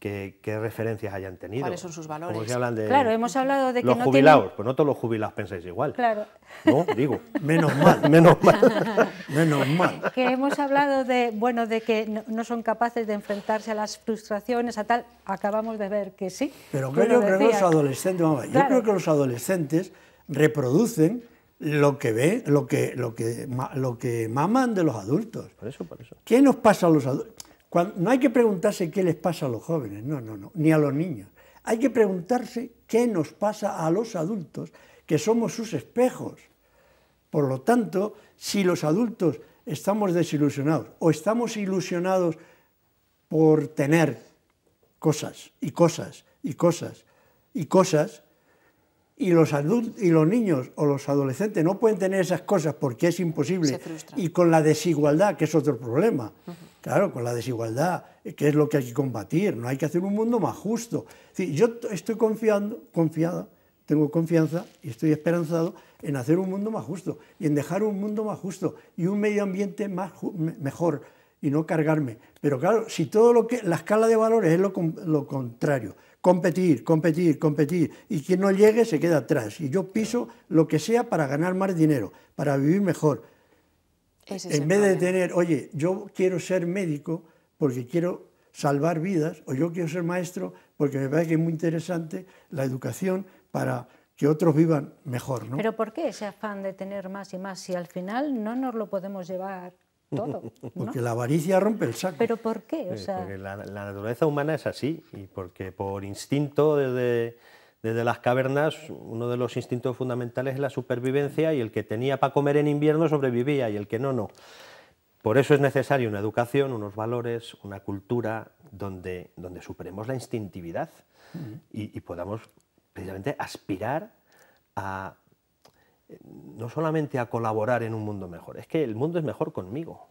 ¿Qué, referencias hayan tenido. ¿Cuáles son sus valores? claro, hemos hablado de que los jubilados, pues no todos los jubilados pensáis igual. Claro. No, digo. (laughs) Menos (laughs) mal, menos mal, (laughs) menos mal. Que hemos hablado de, bueno, de que no, son capaces de enfrentarse a las frustraciones, a tal, acabamos de ver que sí. Pero creo que los adolescentes, yo creo que los adolescentes reproducen lo que ve, lo que, lo que, lo que maman de los adultos. Por eso, por eso. ¿Qué nos pasa a los adultos? no hay que preguntarse qué les pasa a los jóvenes, no, no, no, ni a los niños. Hay que preguntarse qué nos pasa a los adultos, que somos sus espejos. Por lo tanto, si los adultos estamos desilusionados o estamos ilusionados por tener cosas y cosas y cosas y cosas, y los, y los niños o los adolescentes no pueden tener esas cosas porque es imposible. Y con la desigualdad, que es otro problema. Claro, con la desigualdad, que es lo que hay que combatir. No hay que hacer un mundo más justo. Es yo estoy confiando, confiada, tengo confianza y estoy esperanzado en hacer un mundo más justo y en dejar un mundo más justo y un medio ambiente más mejor y no cargarme. Pero claro, si todo lo que la escala de valores es lo contrario, competir, competir, competir. Y quien no llegue se queda atrás. Y yo piso lo que sea para ganar más dinero, para vivir mejor. en vez de tener, oye, yo quiero ser médico porque quiero salvar vidas, o yo quiero ser maestro porque me parece que es muy interesante la educación para que otros vivan mejor. Pero ¿por qué ese afán de tener más y más si al final no nos lo podemos llevar todo. (laughs) Porque la avaricia rompe el saco. ¿Pero por qué? Porque la, naturaleza humana es así y porque por instinto desde, las cavernas uno de los instintos fundamentales es la supervivencia y el que tenía para comer en invierno sobrevivía y el que no, no. Por eso es necesaria una educación, unos valores, una cultura donde, donde superemos la instintividad y podamos precisamente aspirar a no solamente a colaborar en un mundo mejor, es que el mundo es mejor conmigo.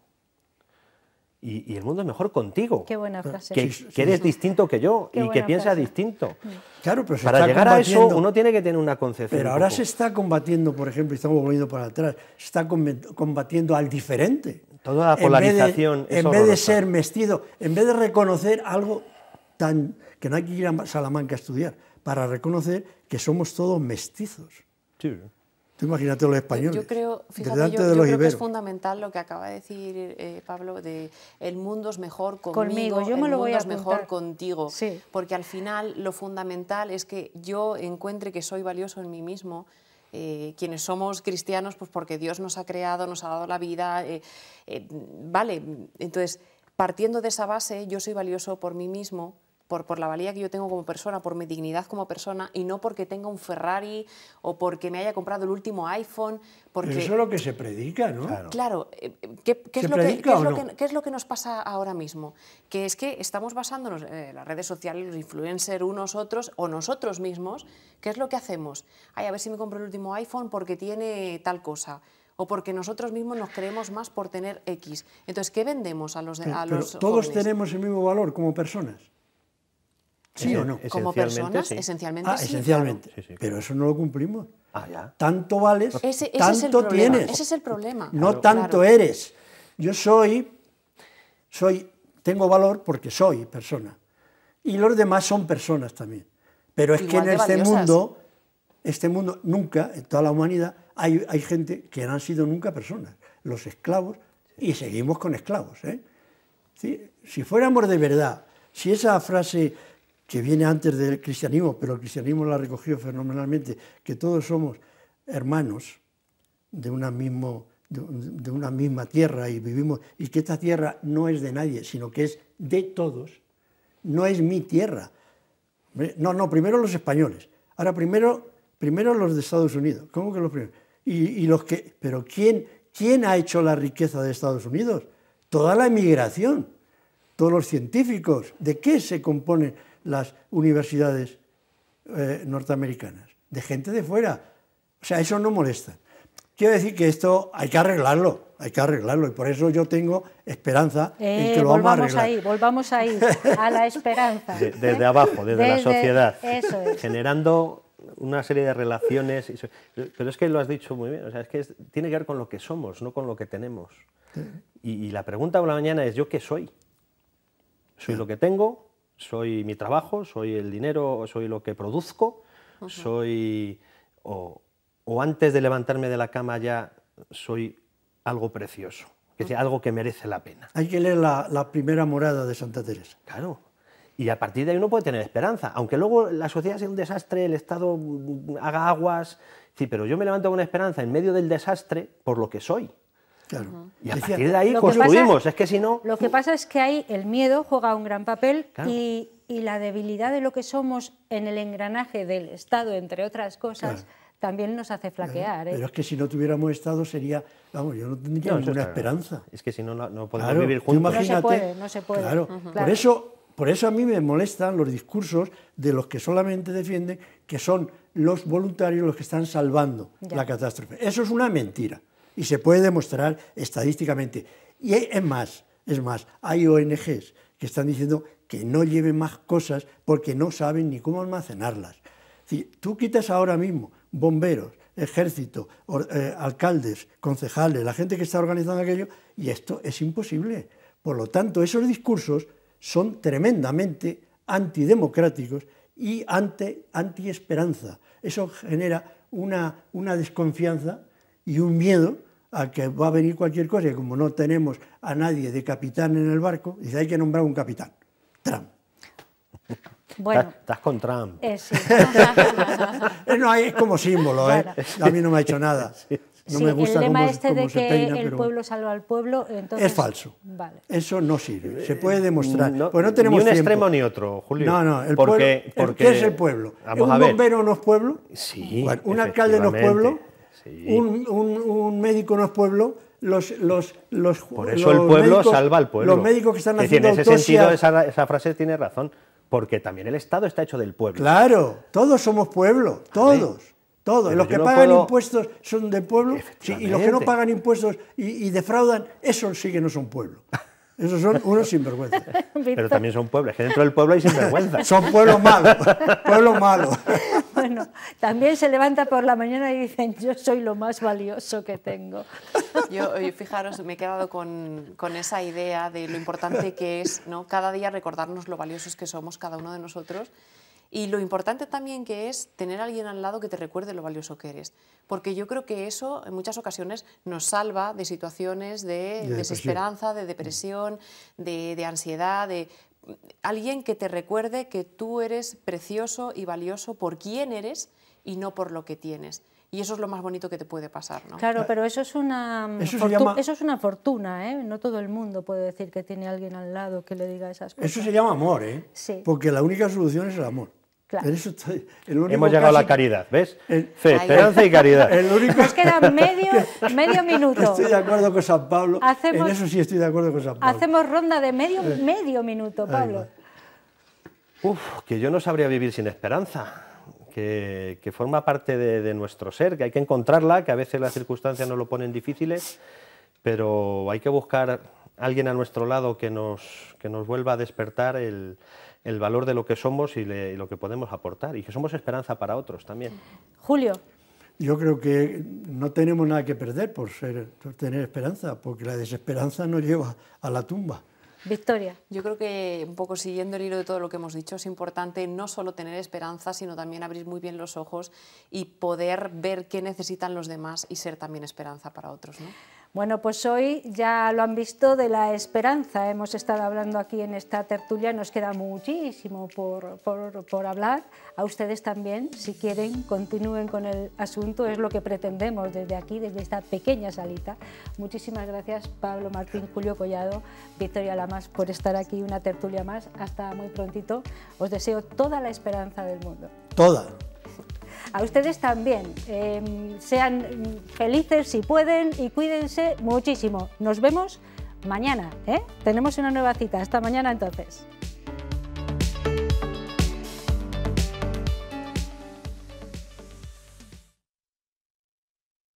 Y, el mundo es mejor contigo. Qué buena ah, frase. Que, eres distinto que yo y que piensas distinto. Mm. Claro, pero Para llegar a eso uno tiene que tener una concepción. Pero ahora se está combatiendo, por ejemplo, y estamos volviendo para atrás, se está combatiendo al diferente. Toda la polarización. En vez de, en vez ser mestizo, en vez de reconocer algo tan. que no hay que ir a Salamanca a estudiar, para reconocer que somos todos mestizos. Sí. Tú imagínate los españoles. Yo creo, que es fundamental lo que acaba de decir eh, Pablo de el mundo es mejor conmigo, conmigo yo el me lo mundo voy a es mejor contigo, porque al final lo fundamental es que yo encuentre que soy valioso en mí mismo. Eh, quienes somos cristianos, pues porque Dios nos ha creado, nos ha dado la vida, eh, vale. Entonces, partiendo de esa base, yo soy valioso por mí mismo por, por, la valía que yo tengo como persona, por mi dignidad como persona y no porque tenga un Ferrari o porque me haya comprado el último iPhone. Porque... eso es lo que se predica, ¿no? Claro, ¿qué, es lo que, nos pasa ahora mismo? Que es que estamos basándonos en eh, las redes sociales, los influencers, unos, otros o nosotros mismos. ¿Qué es lo que hacemos? Ay, a ver si me compro el último iPhone porque tiene tal cosa o porque nosotros mismos nos creemos más por tener X. Entonces, ¿qué vendemos a los, de, Todos tenemos el mismo valor como personas. ¿Sí o no? Como personas, sí. esencialmente ah, Esencialmente. Pero eso no lo cumplimos. Ah, ya. Tanto vales, tanto tienes. Ese es el problema. No tanto eres. Yo soy, soy, tengo valor porque soy persona. Y los demás son personas también. Pero es que en este mundo, este mundo, nunca, en toda la humanidad, hay, gente que no han sido nunca personas. Los esclavos, y seguimos con esclavos. ¿eh? si fuéramos de verdad, si esa frase que viene antes del cristianismo, pero el cristianismo la recogió fenomenalmente, que todos somos hermanos de una, misma tierra y vivimos, y que esta tierra no es de nadie, sino que es de todos, no es mi tierra. No, no, primero los españoles, ahora primero, primero los de Estados Unidos, ¿cómo que los primeros? Y, los que, pero ¿quién, ¿quién ha hecho la riqueza de Estados Unidos? Toda la emigración, todos los científicos, ¿de qué se componen? las universidades eh, norteamericanas, de gente de fuera. O sea, eso no molesta. Quiero decir que esto hay que arreglarlo, hay que arreglarlo, y por eso yo tengo esperanza en que eh, lo vamos a ahí, volvamos ahí, a la esperanza. desde abajo, desde, la sociedad, generando una serie de relaciones. Pero es que lo has dicho muy bien, o sea, es que tiene que ver con lo que somos, no con lo que tenemos. Y, y la pregunta de la mañana es, ¿yo qué soy? ¿Soy lo que tengo? soy mi trabajo, soy el dinero, soy lo que produzco, soy... O, antes de levantarme de la cama ya soy algo precioso, es decir, algo que merece la pena. Hay que leer la, primera morada de Santa Teresa. Claro, y a partir de ahí uno puede tener esperanza, aunque luego la sociedad sea un desastre, el Estado haga aguas, sí, pero yo me levanto con esperanza en medio del desastre por lo que soy. Y a partir de ahí construimos, es que si no... Lo que pasa es que ahí el miedo juega un gran papel y, la debilidad de lo que somos en el engranaje del Estado, entre otras cosas, también nos hace flaquear. ¿eh? Pero es que si no tuviéramos Estado sería... Vamos, yo no tendría ninguna esperanza. Es que si no, no, podemos vivir juntos. no se puede, por, eso, por eso a mí me molestan los discursos de los que solamente defienden que son los voluntarios los que están salvando la catástrofe. Eso es una mentira y se puede demostrar estadísticamente. Y es más, es más, hay ONGs que están diciendo que no lleven más cosas porque no saben ni cómo almacenarlas. Si tú quitas ahora mismo bomberos, ejército, eh, alcaldes, concejales, la gente que está organizando aquello, y esto es imposible. Por lo tanto, esos discursos son tremendamente antidemocráticos y ante, anti Eso genera una, una desconfianza y un miedo a que va a venir cualquier cosa y como no tenemos a nadie de capitán en el barco, dice, hay que nombrar un capitán. Trump. Bueno, estás con Trump. Eh, (laughs) eh, no, es como símbolo, ¿eh? A mí no me ha hecho nada. (laughs) No me gusta este el lema este de que el pueblo salva al pueblo, entonces... Es falso. Vale. Eso no sirve. Se puede eh, demostrar. pues no tenemos ni un extremo ni otro, Julio. No, no. El ¿Qué es el pueblo? ¿Un bombero no es pueblo? Sí. ¿Un alcalde no es pueblo? Un, médico no es pueblo. Los, los, los, Por eso el pueblo médicos, salva al pueblo. Los médicos que están haciendo en ese sentido, esa, frase tiene razón, porque también el Estado está hecho del pueblo. Claro, todos somos pueblo, todos. Todos. los que pagan impuestos son del pueblo y los que no pagan impuestos y, y defraudan, esos sí que no son pueblo. (laughs) Esos son unos sinvergüenzas. (laughs) Pero también son pueblos, que dentro del pueblo hay sinvergüenzas. son pueblos malos, pueblos malos. (laughs) Bueno, también se levanta por la mañana y dicen, yo soy lo más valioso que tengo. (laughs) Yo, eh, fijaros, me he quedado con, con esa idea de lo importante que es ¿no? cada día recordarnos lo valiosos que somos cada uno de nosotros y lo importante también que es tener a alguien al lado que te recuerde lo valioso que eres. Porque yo creo que eso en muchas ocasiones nos salva de situaciones de, desesperanza, de depresión, de, ansiedad, de, alguien que te recuerde que tú eres precioso y valioso por quién eres y no por lo que tienes. Y eso es lo más bonito que te puede pasar, ¿no? Claro, pero eso es una, eso, es una fortuna, ¿eh? No todo el mundo puede decir que tiene a alguien al lado que le diga esas cosas. Eso se llama amor, ¿eh? Porque la única solución es el amor. Claro. Hemos llegado a la caridad, ¿ves? Fe, esperanza y caridad. Nos queda (laughs) medio, medio minuto. Estoy de acuerdo con San Pablo. en eso sí estoy de acuerdo con San Pablo. Hacemos ronda de medio, medio minuto, Pablo. Uf, que yo no sabría vivir sin esperanza. Que, forma parte de, nuestro ser, que hay que encontrarla, que a veces las circunstancias nos lo ponen difíciles, pero hay que buscar alguien a nuestro lado que nos, que nos vuelva a despertar el, el valor de lo que somos y, lo que podemos aportar, y que somos esperanza para otros también. Julio. Yo creo que no tenemos nada que perder por, tener esperanza, porque la desesperanza nos lleva a la tumba. Victoria. Yo creo que un poco siguiendo el hilo de todo lo que hemos dicho, es importante no solo tener esperanza, sino también abrir muy bien los ojos y poder ver qué necesitan los demás y ser también esperanza para otros. Bueno, pues hoy ya lo han visto de la esperanza. Hemos estado hablando aquí en esta tertulia, nos queda muchísimo por, hablar. A ustedes también, si quieren, continúen con el asunto, es lo que pretendemos desde aquí, desde esta pequeña salita. Muchísimas gracias Pablo Martín, Julio Collado, Victoria Lamas por estar aquí una tertulia más. Hasta muy prontito. Os deseo toda la esperanza del mundo. Toda. A ustedes también. Em, sean felices si pueden y cuídense muchísimo. Nos vemos mañana. ¿eh? Tenemos una nueva cita. Hasta mañana entonces.